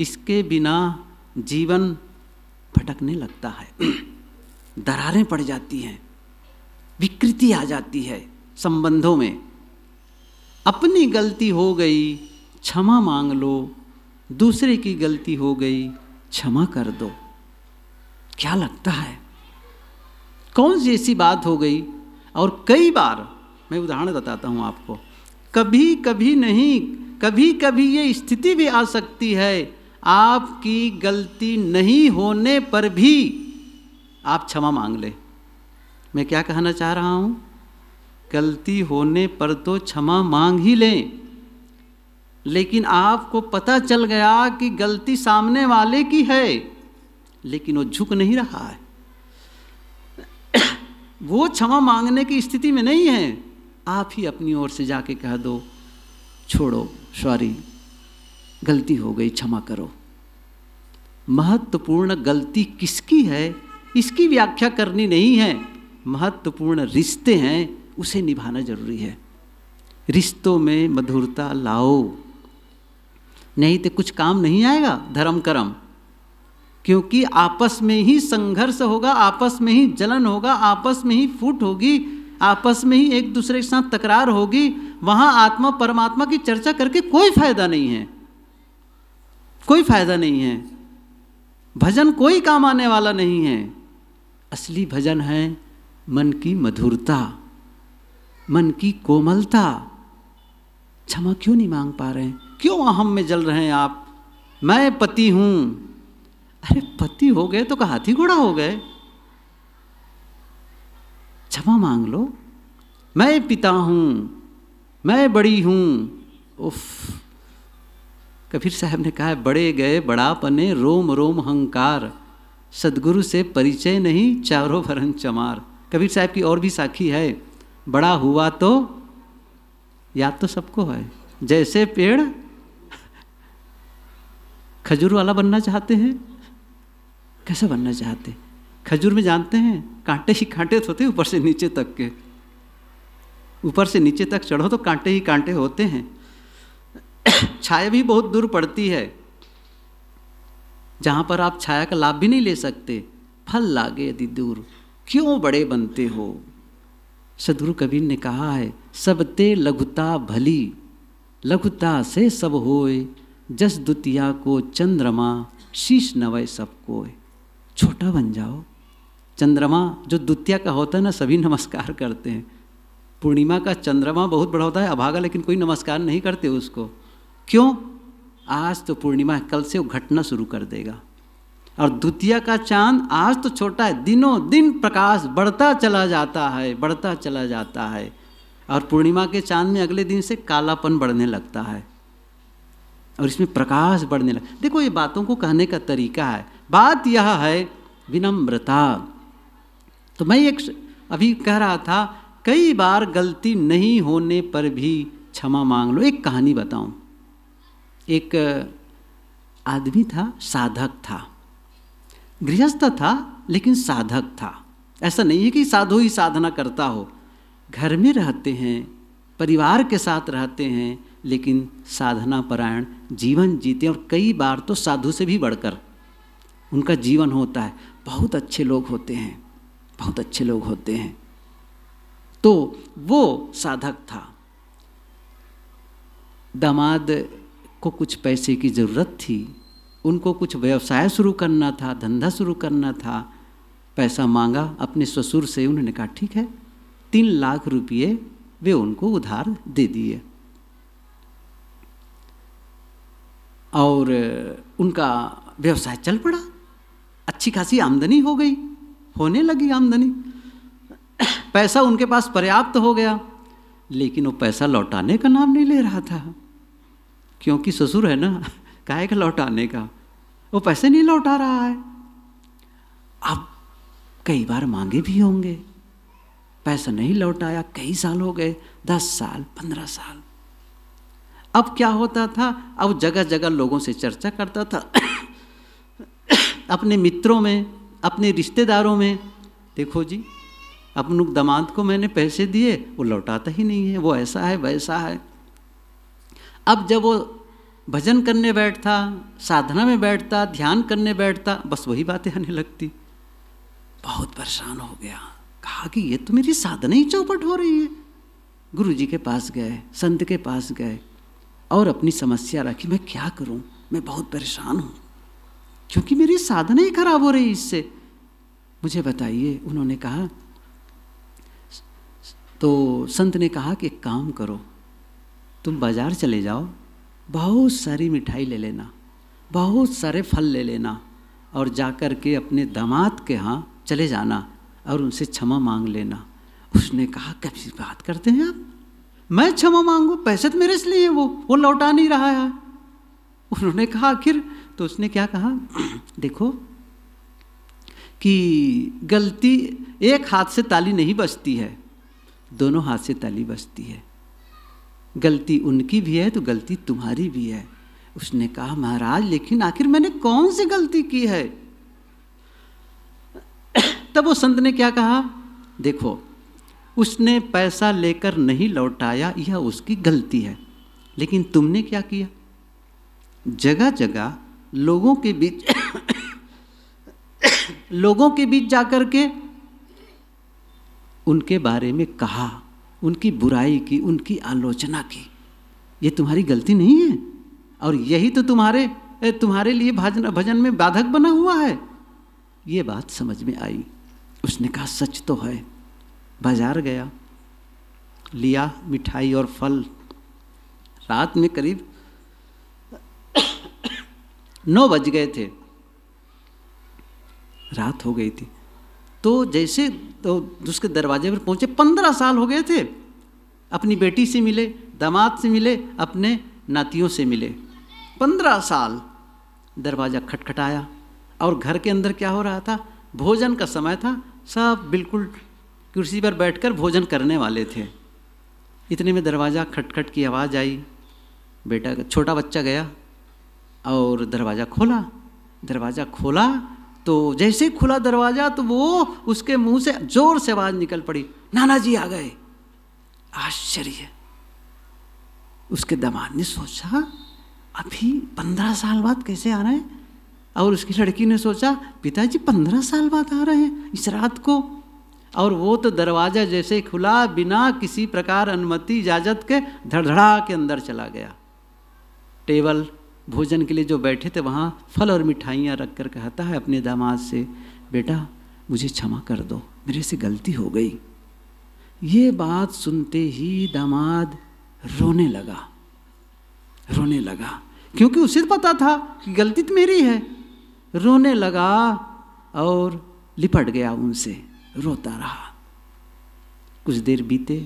इसके बिना जीवन भटकने लगता है दरारें पड़ जाती हैं विकृति आ जाती है संबंधों में अपनी गलती हो गई क्षमा मांग लो दूसरे की गलती हो गई क्षमा कर दो क्या लगता है कौन सी ऐसी बात हो गई और कई बार मैं उदाहरण बताता हूँ आपको कभी कभी नहीं कभी कभी ये स्थिति भी आ सकती है आपकी गलती नहीं होने पर भी आप क्षमा मांग ले मैं क्या कहना चाह रहा हूँ गलती होने पर तो क्षमा मांग ही लें लेकिन आपको पता चल गया कि गलती सामने वाले की है लेकिन वो झुक नहीं रहा है *coughs* वो क्षमा मांगने की स्थिति में नहीं है आप ही अपनी ओर से जाके कह दो छोड़ो सॉरी गलती हो गई क्षमा करो महत्वपूर्ण गलती किसकी है इसकी व्याख्या करनी नहीं है महत्वपूर्ण रिश्ते हैं उसे निभाना जरूरी है रिश्तों में मधुरता लाओ नहीं तो कुछ काम नहीं आएगा धर्म कर्म क्योंकि आपस में ही संघर्ष होगा आपस में ही जलन होगा आपस में ही फूट होगी आपस में ही एक दूसरे के साथ तकरार होगी वहाँ आत्मा परमात्मा की चर्चा करके कोई फायदा नहीं है कोई फायदा नहीं है भजन कोई काम आने वाला नहीं है असली भजन है मन की मधुरता मन की कोमलता क्षमा क्यों नहीं मांग पा रहे हैं क्यों अहम में जल रहे हैं आप मैं पति हूं अरे पति हो गए तो कहा हाथी घोड़ा हो गए क्षमा मांग लो मैं पिता हूं मैं बड़ी हूं उफ कबीर साहब ने कहा बड़े गए बड़ापने रोम रोम हंकार सदगुरु से परिचय नहीं चारों भरन चमार कबीर साहब की और भी साखी है बड़ा हुआ तो याद तो सबको है जैसे पेड़ खजूर वाला बनना चाहते हैं कैसा बनना चाहते खजूर में जानते हैं कांटे ही कांटे होते हैं ऊपर से नीचे तक के ऊपर से नीचे तक चढ़ो तो कांटे ही कांटे होते हैं *coughs* छाया भी बहुत दूर पड़ती है जहां पर आप छाया का लाभ भी नहीं ले सकते फल लागे यदि दूर क्यों बड़े बनते हो सदगुरु कबीर ने कहा है सबते लघुता भली लघुता से सब होए जस द्वितिया को चंद्रमा शीश नवय सबको छोटा बन जाओ चंद्रमा जो द्वितीया का होता है ना सभी नमस्कार करते हैं पूर्णिमा का चंद्रमा बहुत बड़ा होता है अभागा लेकिन कोई नमस्कार नहीं करते उसको क्यों आज तो पूर्णिमा है कल से वो घटना शुरू कर देगा और द्वितीय का चांद आज तो छोटा है दिनों दिन प्रकाश बढ़ता चला जाता है बढ़ता चला जाता है और पूर्णिमा के चांद में अगले दिन से कालापन बढ़ने लगता है और इसमें प्रकाश बढ़ने लगा देखो ये बातों को कहने का तरीका है बात यह है विनम्रता तो मैं एक अभी कह रहा था कई बार गलती नहीं होने पर भी क्षमा मांग लो एक कहानी बताऊं एक आदमी था साधक था गृहस्थ था लेकिन साधक था ऐसा नहीं है कि साधु ही साधना करता हो घर में रहते हैं परिवार के साथ रहते हैं लेकिन साधना परायण जीवन जीते और कई बार तो साधु से भी बढ़कर उनका जीवन होता है बहुत अच्छे लोग होते हैं बहुत अच्छे लोग होते हैं तो वो साधक था दामाद को कुछ पैसे की ज़रूरत थी उनको कुछ व्यवसाय शुरू करना था धंधा शुरू करना था पैसा मांगा अपने ससुर से उन्होंने कहा ठीक है तीन लाख रुपये वे उनको उधार दे दिए और उनका व्यवसाय चल पड़ा अच्छी खासी आमदनी हो गई होने लगी आमदनी पैसा उनके पास पर्याप्त हो गया लेकिन वो पैसा लौटाने का नाम नहीं ले रहा था क्योंकि ससुर है ना कहे का लौटाने का वो पैसे नहीं लौटा रहा है अब कई बार मांगे भी होंगे पैसा नहीं लौटाया कई साल हो गए दस साल पंद्रह साल अब क्या होता था अब जगह जगह लोगों से चर्चा करता था *coughs* अपने मित्रों में अपने रिश्तेदारों में देखो जी अपन दामाद को मैंने पैसे दिए वो लौटाता ही नहीं है वो ऐसा है वैसा है अब जब वो भजन करने बैठता साधना में बैठता ध्यान करने बैठता बस वही बातें आने लगती बहुत परेशान हो गया कहा कि ये तो मेरी साधना ही चौपट हो रही है गुरु जी के पास गए संत के पास गए और अपनी समस्या रखी मैं क्या करूं मैं बहुत परेशान हूं क्योंकि मेरी साधना ही खराब हो रही इससे मुझे बताइए उन्होंने कहा तो संत ने कहा कि एक काम करो तुम बाजार चले जाओ बहुत सारी मिठाई ले लेना बहुत सारे फल ले लेना और जा कर के अपने दामाद के यहाँ चले जाना और उनसे क्षमा मांग लेना उसने कहा कैसी बात करते हैं आप मैं क्षमा मांगू पैसे तो मेरे से लिए वो वो लौटा नहीं रहा है उन्होंने कहा आखिर तो उसने क्या कहा देखो कि गलती एक हाथ से ताली नहीं बजती है दोनों हाथ से ताली बजती है गलती उनकी भी है तो गलती तुम्हारी भी है उसने कहा महाराज लेकिन आखिर मैंने कौन सी गलती की है तब वो संत ने क्या कहा देखो उसने पैसा लेकर नहीं लौटाया यह उसकी गलती है लेकिन तुमने क्या किया जगह जगह लोगों के बीच *coughs* लोगों के बीच जाकर के उनके बारे में कहा उनकी बुराई की उनकी आलोचना की ये तुम्हारी गलती नहीं है और यही तो तुम्हारे तुम्हारे लिए भजन भजन में बाधक बना हुआ है ये बात समझ में आई उसने कहा सच तो है बाजार गया लिया मिठाई और फल रात में करीब नौ बज गए थे रात हो गई थी तो जैसे तो उसके दरवाजे पर पहुंचे पंद्रह साल हो गए थे अपनी बेटी से मिले दामाद से मिले अपने नातियों से मिले पंद्रह साल दरवाज़ा खटखटाया और घर के अंदर क्या हो रहा था भोजन का समय था सब बिल्कुल कुर्सी पर बैठकर भोजन करने वाले थे इतने में दरवाज़ा खटखट की आवाज़ आई बेटा छोटा बच्चा गया और दरवाज़ा खोला दरवाज़ा खोला तो जैसे ही खुला दरवाज़ा तो वो उसके मुंह से ज़ोर से आवाज़ निकल पड़ी नाना जी आ गए आश्चर्य उसके दमाद ने सोचा अभी पंद्रह साल बाद कैसे आ रहे हैं और उसकी लड़की ने सोचा पिताजी पंद्रह साल बाद आ रहे हैं इस रात को और वो तो दरवाज़ा जैसे खुला बिना किसी प्रकार अनुमति इजाज़त के धड़धड़ा के अंदर चला गया टेबल भोजन के लिए जो बैठे थे वहाँ फल और मिठाइयाँ रख कर कहता है अपने दामाद से बेटा मुझे क्षमा कर दो मेरे से गलती हो गई ये बात सुनते ही दामाद रोने लगा रोने लगा क्योंकि उसे पता था कि गलती तो मेरी है रोने लगा और लिपट गया उनसे रोता रहा कुछ देर बीते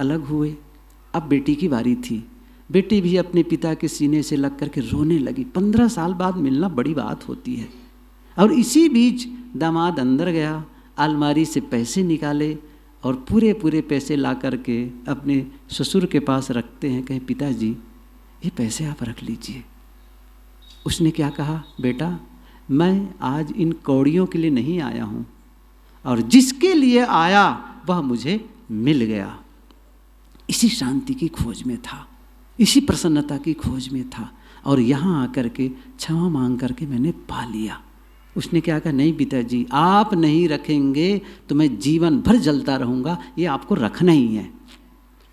अलग हुए अब बेटी की बारी थी बेटी भी अपने पिता के सीने से लग करके रोने लगी पंद्रह साल बाद मिलना बड़ी बात होती है और इसी बीच दामाद अंदर गया अलमारी से पैसे निकाले और पूरे पूरे पैसे ला करके अपने ससुर के पास रखते हैं कहें पिताजी ये पैसे आप रख लीजिए उसने क्या कहा बेटा मैं आज इन कौड़ियों के लिए नहीं आया हूँ और जिसके लिए आया वह मुझे मिल गया इसी शांति की खोज में था इसी प्रसन्नता की खोज में था और यहाँ आकर के क्षमा मांग करके मैंने पा लिया उसने क्या कहा नहीं पिताजी आप नहीं रखेंगे तो मैं जीवन भर जलता रहूँगा ये आपको रखना ही है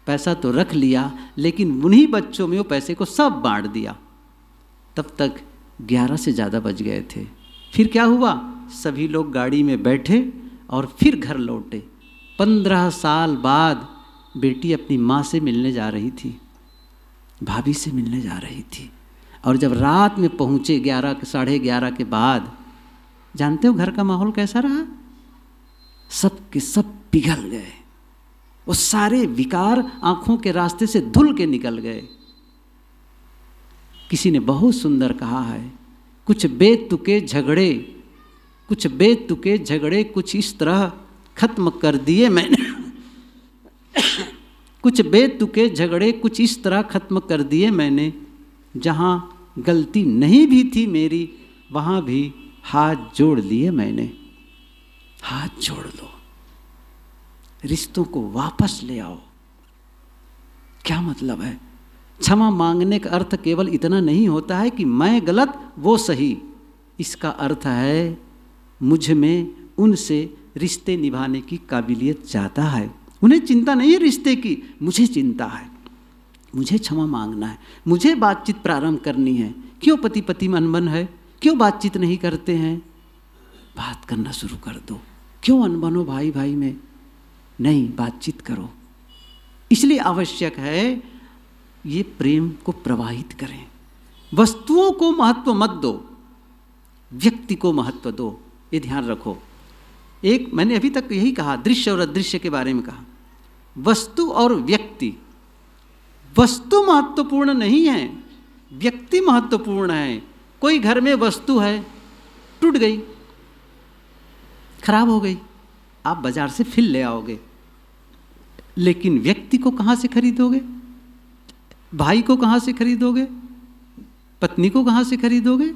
पैसा तो रख लिया लेकिन उन्हीं बच्चों में वो पैसे को सब बांट दिया तब तक ग्यारह से ज़्यादा बज गए थे फिर क्या हुआ सभी लोग गाड़ी में बैठे और फिर घर लौटे पंद्रह साल बाद बेटी अपनी माँ से मिलने जा रही थी भाभी से मिलने जा रही थी और जब रात में पहुँचे ग्यारह साढ़े ग्यारह के बाद जानते हो घर का माहौल कैसा रहा सब के सब पिघल गए वो सारे विकार आंखों के रास्ते से धुल के निकल गए किसी ने बहुत सुंदर कहा है कुछ बेतुके झगड़े कुछ बेतुके झगड़े कुछ इस तरह खत्म कर दिए मैंने कुछ बेतुके झगड़े कुछ इस तरह खत्म कर दिए मैंने जहाँ गलती नहीं भी थी मेरी वहाँ भी हाथ जोड़ लिए मैंने हाथ जोड़ लो रिश्तों को वापस ले आओ क्या मतलब है क्षमा मांगने का अर्थ केवल इतना नहीं होता है कि मैं गलत वो सही इसका अर्थ है मुझ में उनसे रिश्ते निभाने की काबिलियत चाहता है उन्हें चिंता नहीं है रिश्ते की मुझे चिंता है मुझे क्षमा मांगना है मुझे बातचीत प्रारंभ करनी है क्यों पति पति मन मन है क्यों बातचीत नहीं करते हैं बात करना शुरू कर दो क्यों अनबन हो भाई भाई में नहीं बातचीत करो इसलिए आवश्यक है ये प्रेम को प्रवाहित करें वस्तुओं को महत्व मत दो व्यक्ति को महत्व दो ये ध्यान रखो एक मैंने अभी तक यही कहा दृश्य और अदृश्य के बारे में कहा वस्तु और व्यक्ति वस्तु महत्वपूर्ण नहीं है व्यक्ति महत्वपूर्ण है कोई घर में वस्तु है टूट गई खराब हो गई आप बाजार से फिर ले आओगे लेकिन व्यक्ति को कहाँ से खरीदोगे भाई को कहाँ से खरीदोगे पत्नी को कहाँ से खरीदोगे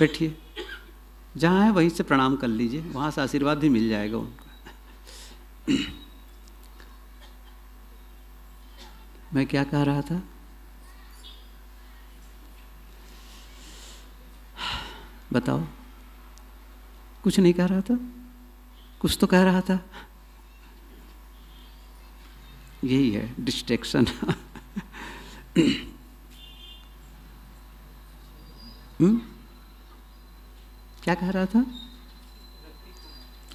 बैठिए जहाँ है वहीं से प्रणाम कर लीजिए वहाँ से आशीर्वाद भी मिल जाएगा उनका मैं क्या कह रहा था बताओ कुछ नहीं कह रहा था कुछ तो कह रहा था यही है डिस्ट्रेक्शन *laughs* हम्म क्या कह रहा था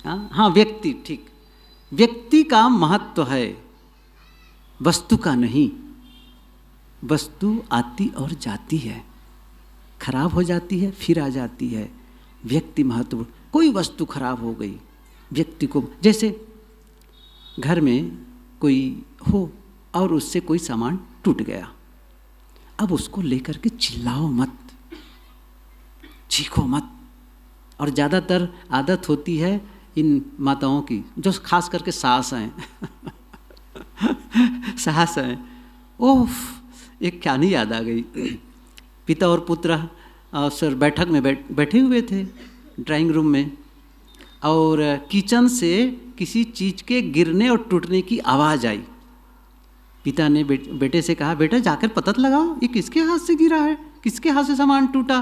हाँ हाँ व्यक्ति ठीक व्यक्ति का महत्व तो है वस्तु का नहीं वस्तु आती और जाती है खराब हो जाती है फिर आ जाती है व्यक्ति महत्व कोई वस्तु खराब हो गई व्यक्ति को जैसे घर में कोई हो और उससे कोई सामान टूट गया अब उसको लेकर के चिल्लाओ मत चीखो मत और ज़्यादातर आदत होती है इन माताओं की जो खास करके सास हैं *laughs* सास हैं ओह एक क्या नहीं याद आ गई पिता और पुत्र सर बैठक में बैठ बैठे हुए थे ड्राइंग रूम में और किचन से किसी चीज़ के गिरने और टूटने की आवाज़ आई पिता ने बेटे से कहा बेटा जाकर पता तो लगाओ ये किसके हाथ से गिरा है किसके हाथ से सामान टूटा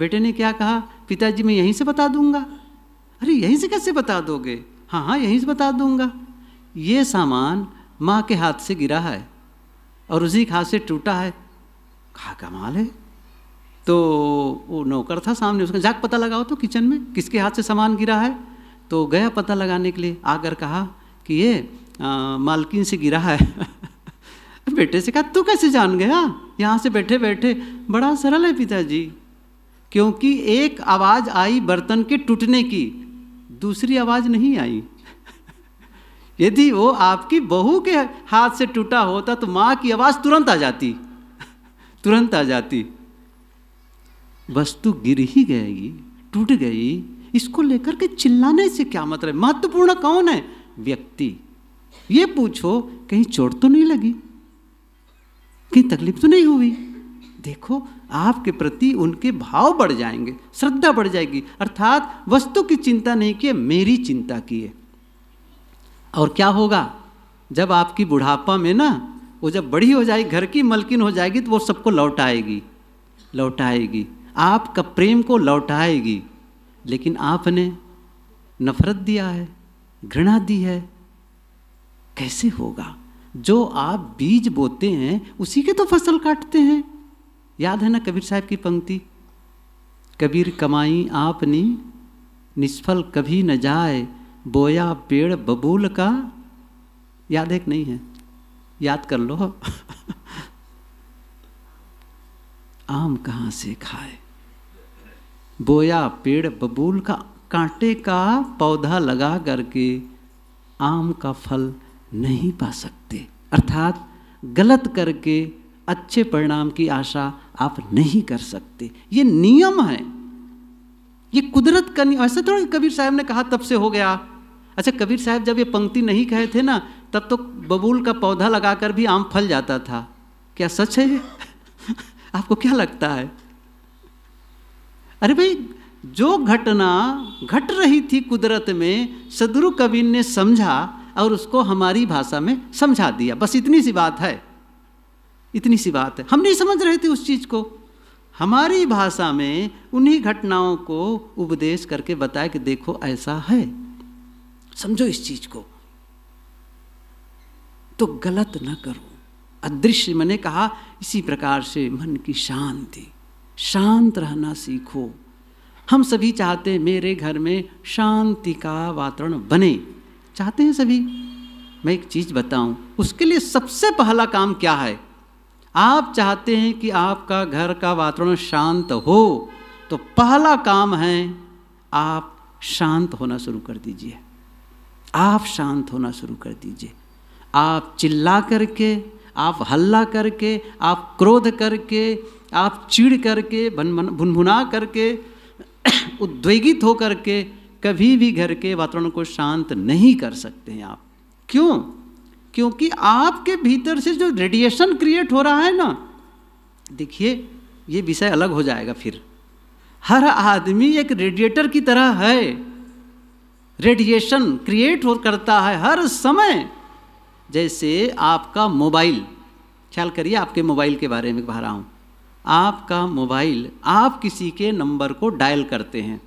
बेटे ने क्या कहा पिताजी मैं यहीं से बता दूंगा अरे यहीं से कैसे बता दोगे हाँ हाँ यहीं से बता दूंगा ये सामान माँ के हाथ से गिरा है और उसी के हाथ से टूटा है कहा कमाल है तो वो नौकर था सामने उसका जाक पता लगाओ तो किचन में किसके हाथ से सामान गिरा है तो गया पता लगाने के लिए आकर कहा कि ये मालकिन से गिरा है *laughs* बेटे से कहा तू कैसे जान गया यहाँ से बैठे बैठे बड़ा सरल है पिताजी क्योंकि एक आवाज़ आई बर्तन के टूटने की दूसरी आवाज़ नहीं आई *laughs* यदि वो आपकी बहू के हाथ से टूटा होता तो माँ की आवाज़ तुरंत आ जाती *laughs* तुरंत आ जाती वस्तु गिर ही गएगी टूट गई इसको लेकर के चिल्लाने से क्या मतलब महत्वपूर्ण कौन है व्यक्ति ये पूछो कहीं चोट तो नहीं लगी कहीं तकलीफ तो नहीं हुई देखो आपके प्रति उनके भाव बढ़ जाएंगे श्रद्धा बढ़ जाएगी अर्थात वस्तु की चिंता नहीं किए मेरी चिंता किए और क्या होगा जब आपकी बुढ़ापा में ना वो जब बड़ी हो जाएगी घर की मलकिन हो जाएगी तो वो सबको लौटाएगी लौटाएगी आपका प्रेम को लौटाएगी लेकिन आपने नफरत दिया है घृणा दी है कैसे होगा जो आप बीज बोते हैं उसी के तो फसल काटते हैं याद है ना कबीर साहब की पंक्ति कबीर कमाई आपनी निष्फल कभी न जाए बोया पेड़ बबूल का याद एक नहीं है याद कर लो *laughs* आम कहाँ से खाए बोया पेड़ बबूल का कांटे का पौधा लगा करके आम का फल नहीं पा सकते अर्थात गलत करके अच्छे परिणाम की आशा आप नहीं कर सकते ये नियम है ये कुदरत का नियम ऐसा थोड़ा कबीर साहब ने कहा तब से हो गया अच्छा कबीर साहब जब ये पंक्ति नहीं कहे थे ना तब तो बबूल का पौधा लगाकर भी आम फल जाता था क्या सच है *laughs* आपको क्या लगता है अरे भाई जो घटना घट रही थी कुदरत में सदरु कबीर ने समझा और उसको हमारी भाषा में समझा दिया बस इतनी सी बात है इतनी सी बात है हम नहीं समझ रहे थे उस चीज़ को हमारी भाषा में उन्हीं घटनाओं को उपदेश करके बताया कि देखो ऐसा है समझो इस चीज़ को तो गलत ना करो अदृश्य मैंने कहा इसी प्रकार से मन की शांति शांत रहना सीखो हम सभी चाहते हैं मेरे घर में शांति का वातावरण बने चाहते हैं सभी मैं एक चीज़ बताऊं उसके लिए सबसे पहला काम क्या है आप चाहते हैं कि आपका घर का वातावरण शांत हो तो पहला काम है आप शांत होना शुरू कर दीजिए आप शांत होना शुरू कर दीजिए आप चिल्ला करके आप हल्ला करके आप क्रोध करके आप चिड़ करके भुनभुना करके *coughs* उद्वेगित होकर के कभी भी घर के वातावरण को शांत नहीं कर सकते हैं आप क्यों क्योंकि आपके भीतर से जो रेडिएशन क्रिएट हो रहा है ना देखिए ये विषय अलग हो जाएगा फिर हर आदमी एक रेडिएटर की तरह है रेडिएशन क्रिएट हो करता है हर समय जैसे आपका मोबाइल ख्याल करिए आपके मोबाइल के बारे में कह रहा हूँ आपका मोबाइल आप किसी के नंबर को डायल करते हैं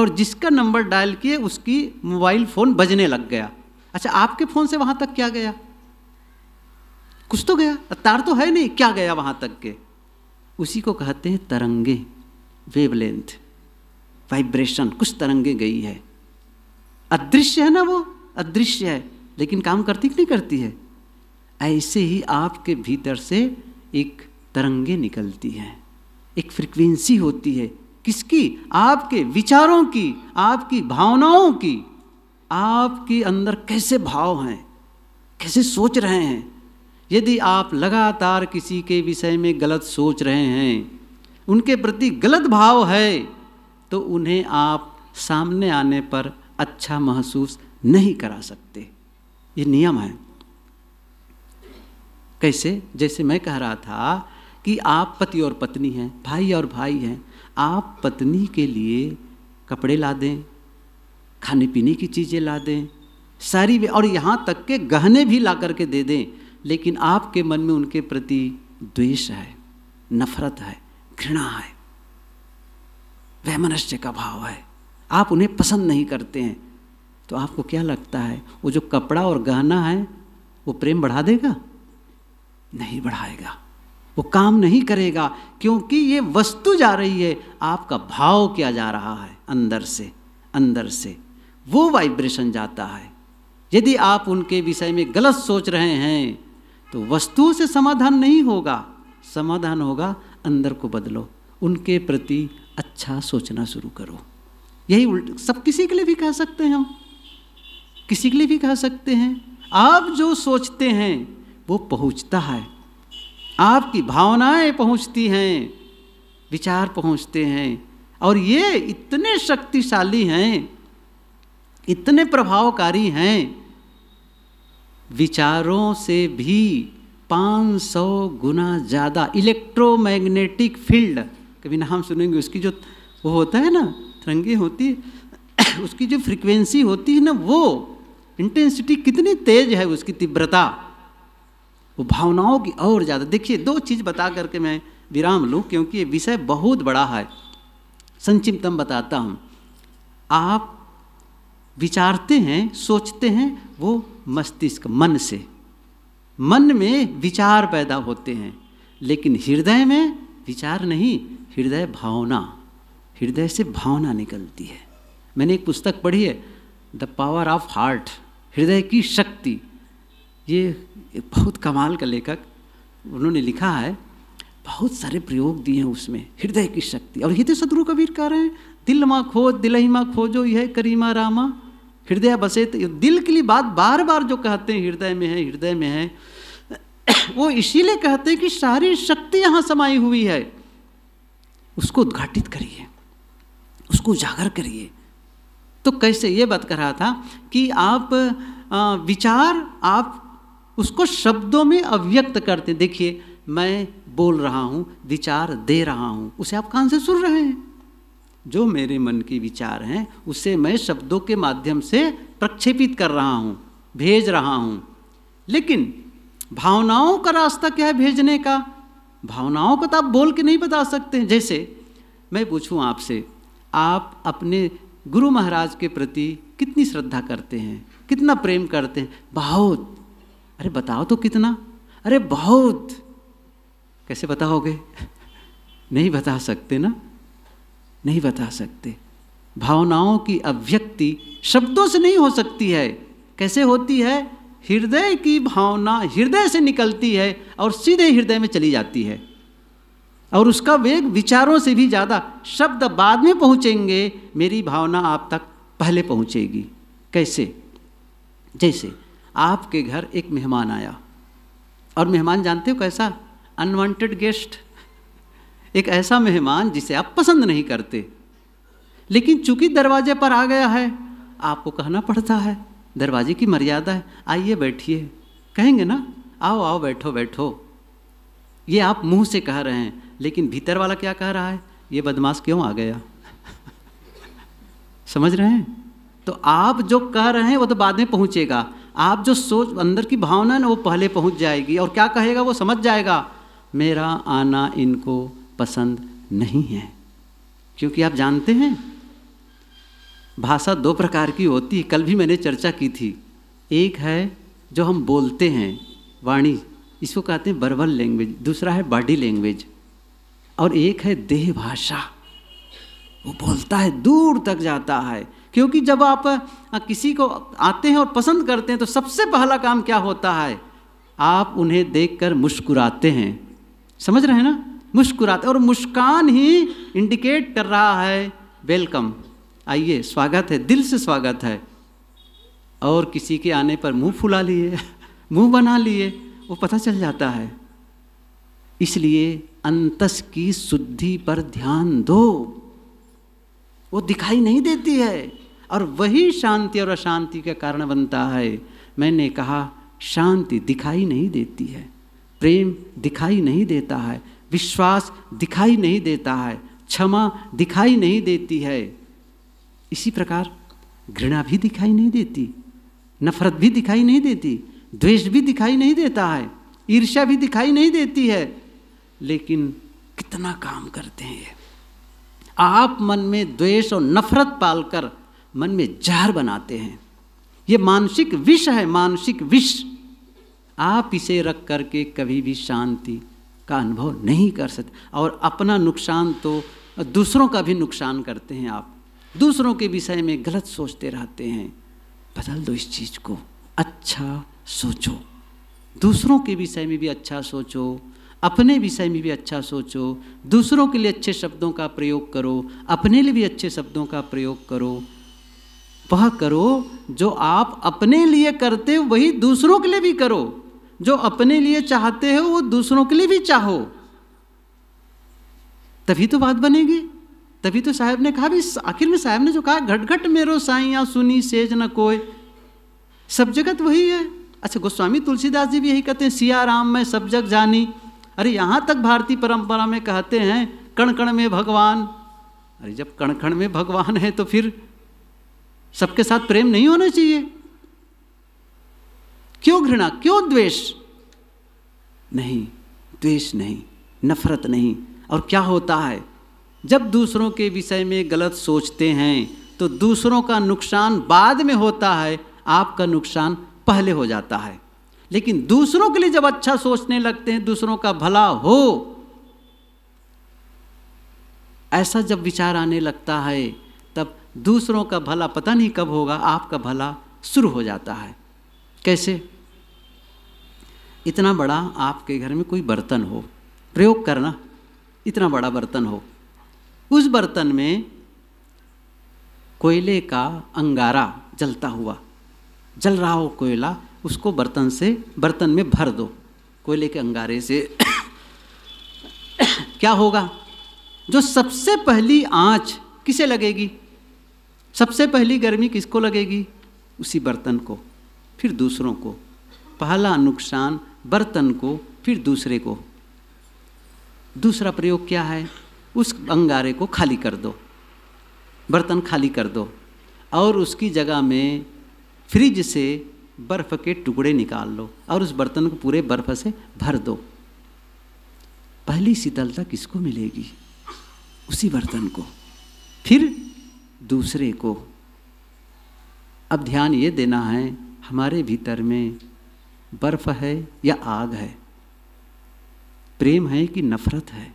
और जिसका नंबर डायल किए उसकी मोबाइल फ़ोन बजने लग गया अच्छा आपके फ़ोन से वहाँ तक क्या गया कुछ तो गया तार तो है नहीं क्या गया वहाँ तक के उसी को कहते हैं तरंगे वेवलेंथ वाइब्रेशन कुछ तरंगे गई है अदृश्य है ना वो अदृश्य है लेकिन काम करती कि नहीं करती है ऐसे ही आपके भीतर से एक तरंगे निकलती हैं एक फ्रिक्वेंसी होती है किसकी आपके विचारों की आपकी भावनाओं की आपके अंदर कैसे भाव हैं कैसे सोच रहे हैं यदि आप लगातार किसी के विषय में गलत सोच रहे हैं उनके प्रति गलत भाव है तो उन्हें आप सामने आने पर अच्छा महसूस नहीं करा सकते ये नियम है कैसे जैसे मैं कह रहा था कि आप पति और पत्नी हैं भाई और भाई हैं आप पत्नी के लिए कपड़े ला दें खाने पीने की चीज़ें ला दें सारी और यहाँ तक के गहने भी ला करके दे दें लेकिन आपके मन में उनके प्रति द्वेष है नफरत है घृणा है वह मनुष्य का भाव है आप उन्हें पसंद नहीं करते हैं तो आपको क्या लगता है वो जो कपड़ा और गहना है वो प्रेम बढ़ा देगा नहीं बढ़ाएगा वो काम नहीं करेगा क्योंकि ये वस्तु जा रही है आपका भाव क्या जा रहा है अंदर से अंदर से वो वाइब्रेशन जाता है यदि आप उनके विषय में गलत सोच रहे हैं तो वस्तुओं से समाधान नहीं होगा समाधान होगा अंदर को बदलो उनके प्रति अच्छा सोचना शुरू करो यही उल्ट सब किसी के लिए भी कह सकते हैं हम किसी के लिए भी कह सकते हैं आप जो सोचते हैं वो पहुंचता है आपकी भावनाएं पहुंचती हैं विचार पहुंचते हैं और ये इतने शक्तिशाली हैं इतने प्रभावकारी हैं विचारों से भी 500 गुना ज़्यादा इलेक्ट्रोमैग्नेटिक फील्ड कभी नाम सुनेंगे उसकी जो वो होता है ना तिरंगी होती है *coughs* उसकी जो फ्रिक्वेंसी होती है ना वो इंटेंसिटी कितनी तेज है उसकी तीव्रता वो भावनाओं की और ज़्यादा देखिए दो चीज़ बता करके मैं विराम लूँ क्योंकि ये विषय बहुत बड़ा है संक्षिप्तम बताता हूँ आप विचारते हैं सोचते हैं वो मस्तिष्क मन से मन में विचार पैदा होते हैं लेकिन हृदय में विचार नहीं हृदय भावना हृदय से भावना निकलती है मैंने एक पुस्तक पढ़ी है द पावर ऑफ हार्ट हृदय की शक्ति ये बहुत कमाल का लेखक उन्होंने लिखा है बहुत सारे प्रयोग दिए हैं उसमें हृदय की शक्ति और तो शत्रु कबीर कह रहे हैं दिल माँ खोज दिल माँ खोजो यह करीमा रामा हृदय बसे दिल के लिए बात बार बार जो कहते हैं हृदय में है हृदय में है *clears throat* वो इसीलिए कहते हैं कि सारी शक्ति यहां समाई हुई है उसको उद्घाटित करिए उसको उजागर करिए तो कैसे ये बात कर रहा था कि आप विचार आप उसको शब्दों में अव्यक्त करते देखिए मैं बोल रहा हूं विचार दे रहा हूं उसे आप कान से सुन रहे हैं जो मेरे मन के विचार हैं उसे मैं शब्दों के माध्यम से प्रक्षेपित कर रहा हूँ भेज रहा हूँ लेकिन भावनाओं का रास्ता क्या है भेजने का भावनाओं को तो आप बोल के नहीं बता सकते जैसे मैं पूछूं आपसे आप अपने गुरु महाराज के प्रति कितनी श्रद्धा करते हैं कितना प्रेम करते हैं बहुत अरे बताओ तो कितना अरे बहुत कैसे बताओगे *laughs* नहीं बता सकते ना नहीं बता सकते भावनाओं की अभिव्यक्ति शब्दों से नहीं हो सकती है कैसे होती है हृदय की भावना हृदय से निकलती है और सीधे हृदय में चली जाती है और उसका वेग विचारों से भी ज़्यादा शब्द बाद में पहुँचेंगे मेरी भावना आप तक पहले पहुँचेगी कैसे जैसे आपके घर एक मेहमान आया और मेहमान जानते हो कैसा अनवांटेड गेस्ट एक ऐसा मेहमान जिसे आप पसंद नहीं करते लेकिन चूंकि दरवाजे पर आ गया है आपको कहना पड़ता है दरवाजे की मर्यादा है आइए बैठिए कहेंगे ना आओ आओ बैठो बैठो ये आप मुंह से कह रहे हैं लेकिन भीतर वाला क्या कह रहा है ये बदमाश क्यों आ गया *laughs* समझ रहे हैं तो आप जो कह रहे हैं वो तो बाद में पहुंचेगा आप जो सोच अंदर की भावना है ना वो पहले पहुंच जाएगी और क्या कहेगा वो समझ जाएगा मेरा आना इनको पसंद नहीं है क्योंकि आप जानते हैं भाषा दो प्रकार की होती है कल भी मैंने चर्चा की थी एक है जो हम बोलते हैं वाणी इसको कहते हैं बर्बल लैंग्वेज दूसरा है बॉडी लैंग्वेज और एक है देह भाषा वो बोलता है दूर तक जाता है क्योंकि जब आप किसी को आते हैं और पसंद करते हैं तो सबसे पहला काम क्या होता है आप उन्हें देखकर मुस्कुराते हैं समझ रहे हैं ना मुस्कुराते और मुस्कान ही इंडिकेट कर रहा है वेलकम आइए स्वागत है दिल से स्वागत है और किसी के आने पर मुंह फुला लिए *laughs* मुंह बना लिए वो पता चल जाता है इसलिए अंतस की शुद्धि पर ध्यान दो वो दिखाई नहीं देती है और वही शांति और अशांति का कारण बनता है मैंने कहा शांति दिखाई नहीं देती है प्रेम दिखाई नहीं देता है विश्वास दिखाई नहीं देता है क्षमा दिखाई नहीं देती है इसी प्रकार घृणा भी दिखाई नहीं देती नफरत भी दिखाई नहीं देती द्वेष भी दिखाई नहीं देता है ईर्ष्या भी दिखाई नहीं देती है लेकिन कितना काम करते हैं आप मन में द्वेष और नफरत पालकर मन में जहर बनाते हैं ये मानसिक विष है मानसिक विष आप इसे रख करके कभी भी शांति का अनुभव नहीं कर सकते और अपना नुकसान तो दूसरों का भी नुकसान करते हैं आप दूसरों के विषय में गलत सोचते रहते हैं बदल दो इस चीज़ को अच्छा सोचो दूसरों के विषय में भी अच्छा सोचो अपने विषय में भी अच्छा सोचो दूसरों के लिए अच्छे शब्दों का प्रयोग करो अपने लिए भी अच्छे शब्दों का प्रयोग करो वह करो जो आप अपने लिए करते वही दूसरों के लिए भी करो जो अपने लिए चाहते हो वो दूसरों के लिए भी चाहो तभी तो बात बनेगी तभी तो साहब ने कहा भी आखिर में साहब ने जो कहा घट घट मेरो साइया सुनी सेज न कोय सब जगत वही है अच्छा गोस्वामी तुलसीदास जी भी यही कहते हैं सिया राम में सब जग जानी अरे यहाँ तक भारतीय परंपरा में कहते हैं कण कण में भगवान अरे जब कण कण में भगवान है तो फिर सबके साथ प्रेम नहीं होना चाहिए क्यों घृणा क्यों द्वेष नहीं द्वेष नहीं नफरत नहीं और क्या होता है जब दूसरों के विषय में गलत सोचते हैं तो दूसरों का नुकसान बाद में होता है आपका नुकसान पहले हो जाता है लेकिन दूसरों के लिए जब अच्छा सोचने लगते हैं दूसरों का भला हो ऐसा जब विचार आने लगता है तब दूसरों का भला पता नहीं कब होगा आपका भला शुरू हो जाता है कैसे इतना बड़ा आपके घर में कोई बर्तन हो प्रयोग करना इतना बड़ा बर्तन हो उस बर्तन में कोयले का अंगारा जलता हुआ जल रहा हो कोयला उसको बर्तन से बर्तन में भर दो कोयले के अंगारे से *coughs* क्या होगा जो सबसे पहली आँच किसे लगेगी सबसे पहली गर्मी किसको लगेगी उसी बर्तन को फिर दूसरों को पहला नुकसान बर्तन को फिर दूसरे को दूसरा प्रयोग क्या है उस अंगारे को खाली कर दो बर्तन खाली कर दो और उसकी जगह में फ्रिज से बर्फ़ के टुकड़े निकाल लो और उस बर्तन को पूरे बर्फ़ से भर दो पहली शीतलता किसको मिलेगी उसी बर्तन को फिर दूसरे को अब ध्यान ये देना है हमारे भीतर में बर्फ है या आग है प्रेम है कि नफरत है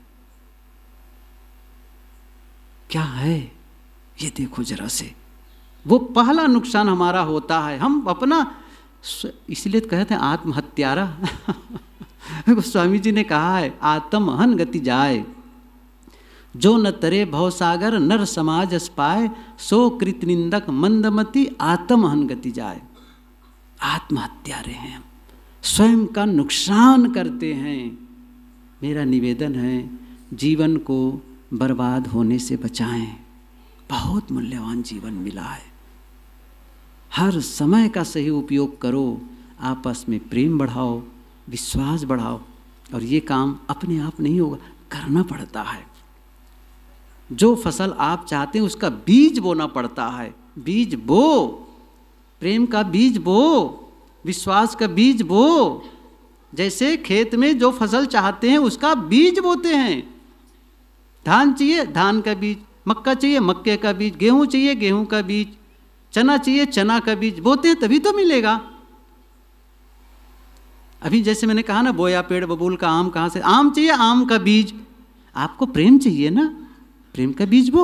क्या है ये देखो जरा से वो पहला नुकसान हमारा होता है हम अपना इसलिए तो कहते हैं आत्महत्यारा *laughs* स्वामी जी ने कहा है आत्महन गति जाए जो न तरे भव सागर नर समाज पाए सो कृत निंदक मंदमति आत्महन गति जाए आत्महत्या रहे हैं हम स्वयं का नुकसान करते हैं मेरा निवेदन है जीवन को बर्बाद होने से बचाएं बहुत मूल्यवान जीवन मिला है हर समय का सही उपयोग करो आपस में प्रेम बढ़ाओ विश्वास बढ़ाओ और ये काम अपने आप नहीं होगा करना पड़ता है जो फसल आप चाहते हैं उसका बीज बोना पड़ता है बीज बो प्रेम का बीज बो विश्वास का बीज बो जैसे खेत में जो फसल चाहते हैं उसका बीज बोते हैं धान चाहिए धान का बीज मक्का चाहिए मक्के का बीज गेहूं चाहिए गेहूं का बीज चना चाहिए चना का बीज बोते हैं तभी तो मिलेगा अभी जैसे मैंने कहा ना बोया पेड़ बबूल का आम कहाँ से आम चाहिए आम का बीज आपको प्रेम चाहिए ना प्रेम का बीज बो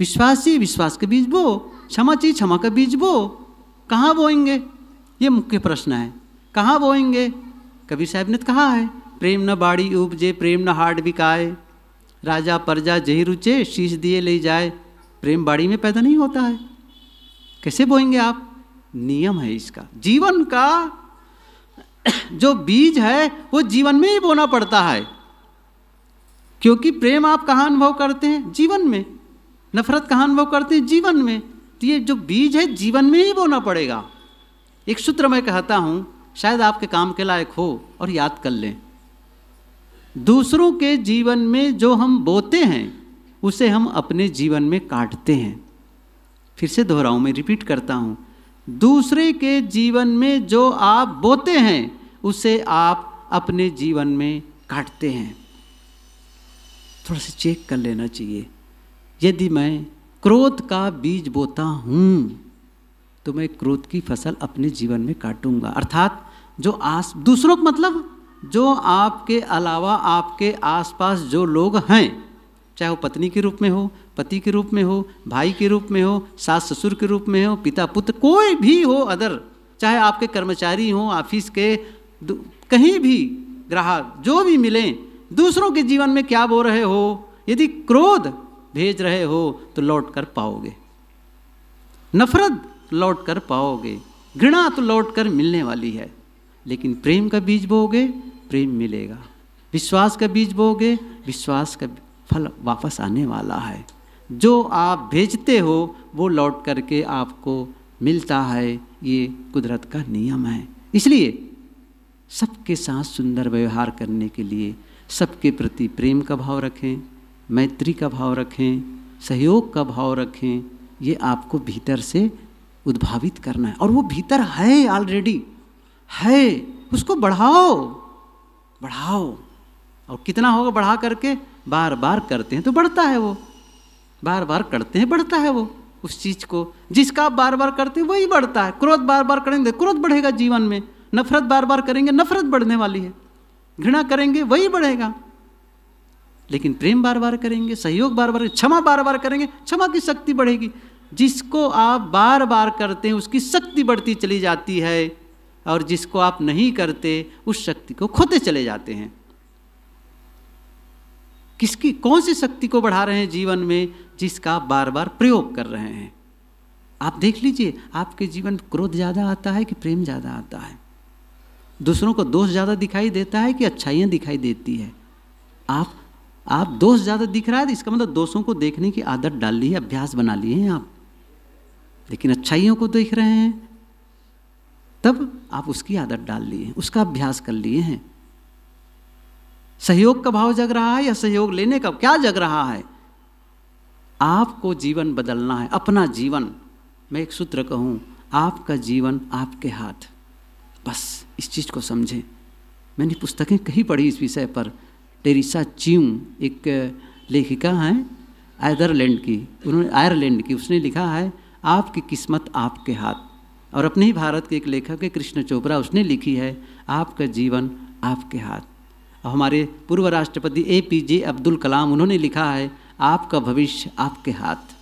विश्वास चाहिए विश्वास का बीज बो क्षमा चाहिए क्षमा का बीज बो कहाँ बोएंगे ये मुख्य प्रश्न है कहाँ बोएंगे कबीर साहब ने तो कहा है प्रेम न बाड़ी उपजे प्रेम न हाट बिकाए राजा प्रजा जही रुचे शीश दिए ले जाए प्रेम बाड़ी में पैदा नहीं होता है कैसे बोएंगे आप नियम है इसका जीवन का *clears throat* जो बीज है वो जीवन में ही बोना पड़ता है क्योंकि प्रेम आप कहाँ अनुभव करते हैं जीवन में नफरत कहाँ अनुभव करते हैं जीवन में तो ये जो बीज है जीवन में ही बोना पड़ेगा एक सूत्र मैं कहता हूँ शायद आपके काम के लायक हो और याद कर लें दूसरों के जीवन में जो हम बोते हैं उसे हम अपने जीवन में काटते हैं फिर से दोहराऊ मैं रिपीट करता हूँ दूसरे के जीवन में जो आप बोते हैं उसे आप अपने जीवन में काटते हैं थोड़ा सा चेक कर लेना चाहिए यदि मैं क्रोध का बीज बोता हूँ तो मैं क्रोध की फसल अपने जीवन में काटूंगा अर्थात जो आस दूसरों का मतलब जो आपके अलावा आपके आसपास जो लोग हैं चाहे वो पत्नी के रूप में हो पति के रूप में हो भाई के रूप में हो सास ससुर के रूप में हो पिता पुत्र कोई भी हो अदर चाहे आपके कर्मचारी हों ऑफिस के कहीं भी ग्राहक जो भी मिलें दूसरों के जीवन में क्या बो रहे हो यदि क्रोध भेज रहे हो तो लौट कर पाओगे नफरत लौट कर पाओगे घृणा तो लौट कर मिलने वाली है लेकिन प्रेम का बीज बोगे प्रेम मिलेगा विश्वास का बीज बोगे विश्वास का फल वापस आने वाला है जो आप भेजते हो वो लौट करके आपको मिलता है ये कुदरत का नियम है इसलिए सबके साथ सुंदर व्यवहार करने के लिए सबके प्रति प्रेम का भाव रखें मैत्री का भाव रखें सहयोग का भाव रखें ये आपको भीतर से उद्भावित करना है और वो भीतर है ऑलरेडी है उसको बढ़ाओ बढ़ाओ और कितना होगा बढ़ा करके बार बार करते हैं तो बढ़ता है वो बार बार करते हैं बढ़ता है वो उस चीज़ को जिसका आप बार बार करते हैं वही बढ़ता है क्रोध बार बार करेंगे क्रोध बढ़ेगा जीवन में नफरत बार बार करेंगे नफरत बढ़ने वाली है घृणा करेंगे वही बढ़ेगा लेकिन प्रेम बार बार करेंगे सहयोग बार बार क्षमा बार बार करेंगे क्षमा की शक्ति बढ़ेगी जिसको आप बार बार करते हैं उसकी शक्ति बढ़ती चली जाती है और जिसको आप नहीं करते उस शक्ति को खोते चले जाते हैं किसकी कौन सी शक्ति को बढ़ा रहे हैं जीवन में जिसका आप बार बार प्रयोग कर रहे हैं आप देख लीजिए आपके जीवन क्रोध ज़्यादा आता है कि प्रेम ज़्यादा आता है दूसरों को दोष ज़्यादा दिखाई देता है कि अच्छाइयाँ दिखाई देती है आप आप दोष ज़्यादा दिख रहा है तो इसका मतलब दोषों को देखने की आदत डाल ली है अभ्यास बना लिए हैं आप लेकिन अच्छाइयों को देख रहे हैं तब आप उसकी आदत डाल लिए उसका अभ्यास कर लिए हैं सहयोग का भाव जग रहा है या सहयोग लेने का क्या जग रहा है आपको जीवन बदलना है अपना जीवन मैं एक सूत्र कहूँ आपका जीवन आपके हाथ बस इस चीज़ को समझें मैंने पुस्तकें कहीं पढ़ी इस विषय पर टेरिसा च्यूम एक लेखिका हैं आयरलैंड की उन्होंने आयरलैंड की उसने लिखा है आपकी किस्मत आपके हाथ और अपने ही भारत के एक लेखक है कृष्ण चोपड़ा उसने लिखी है आपका जीवन आपके हाथ और हमारे पूर्व राष्ट्रपति ए पी जे अब्दुल कलाम उन्होंने लिखा है आपका भविष्य आपके हाथ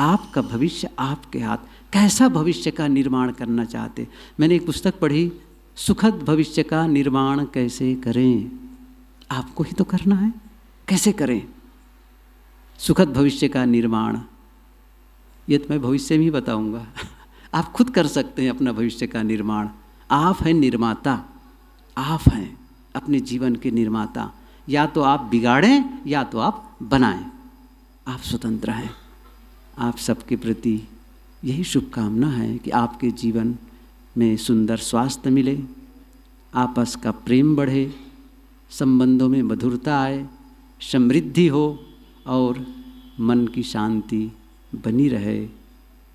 आपका भविष्य आपके हाथ कैसा भविष्य का निर्माण करना चाहते मैंने एक पुस्तक पढ़ी सुखद भविष्य का निर्माण कैसे करें आपको ही तो करना है कैसे करें सुखद भविष्य का निर्माण ये तो मैं भविष्य में ही बताऊंगा *laughs* आप खुद कर सकते हैं अपना भविष्य का निर्माण आप हैं निर्माता आप हैं अपने जीवन के निर्माता या तो आप बिगाड़ें या तो आप बनाएं आप स्वतंत्र हैं आप सबके प्रति यही शुभकामना है कि आपके जीवन में सुंदर स्वास्थ्य मिले आपस का प्रेम बढ़े संबंधों में मधुरता आए समृद्धि हो और मन की शांति बनी रहे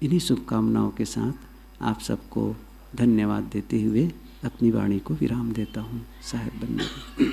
इन्हीं शुभकामनाओं के साथ आप सबको धन्यवाद देते हुए अपनी वाणी को विराम देता हूँ साहेब बनने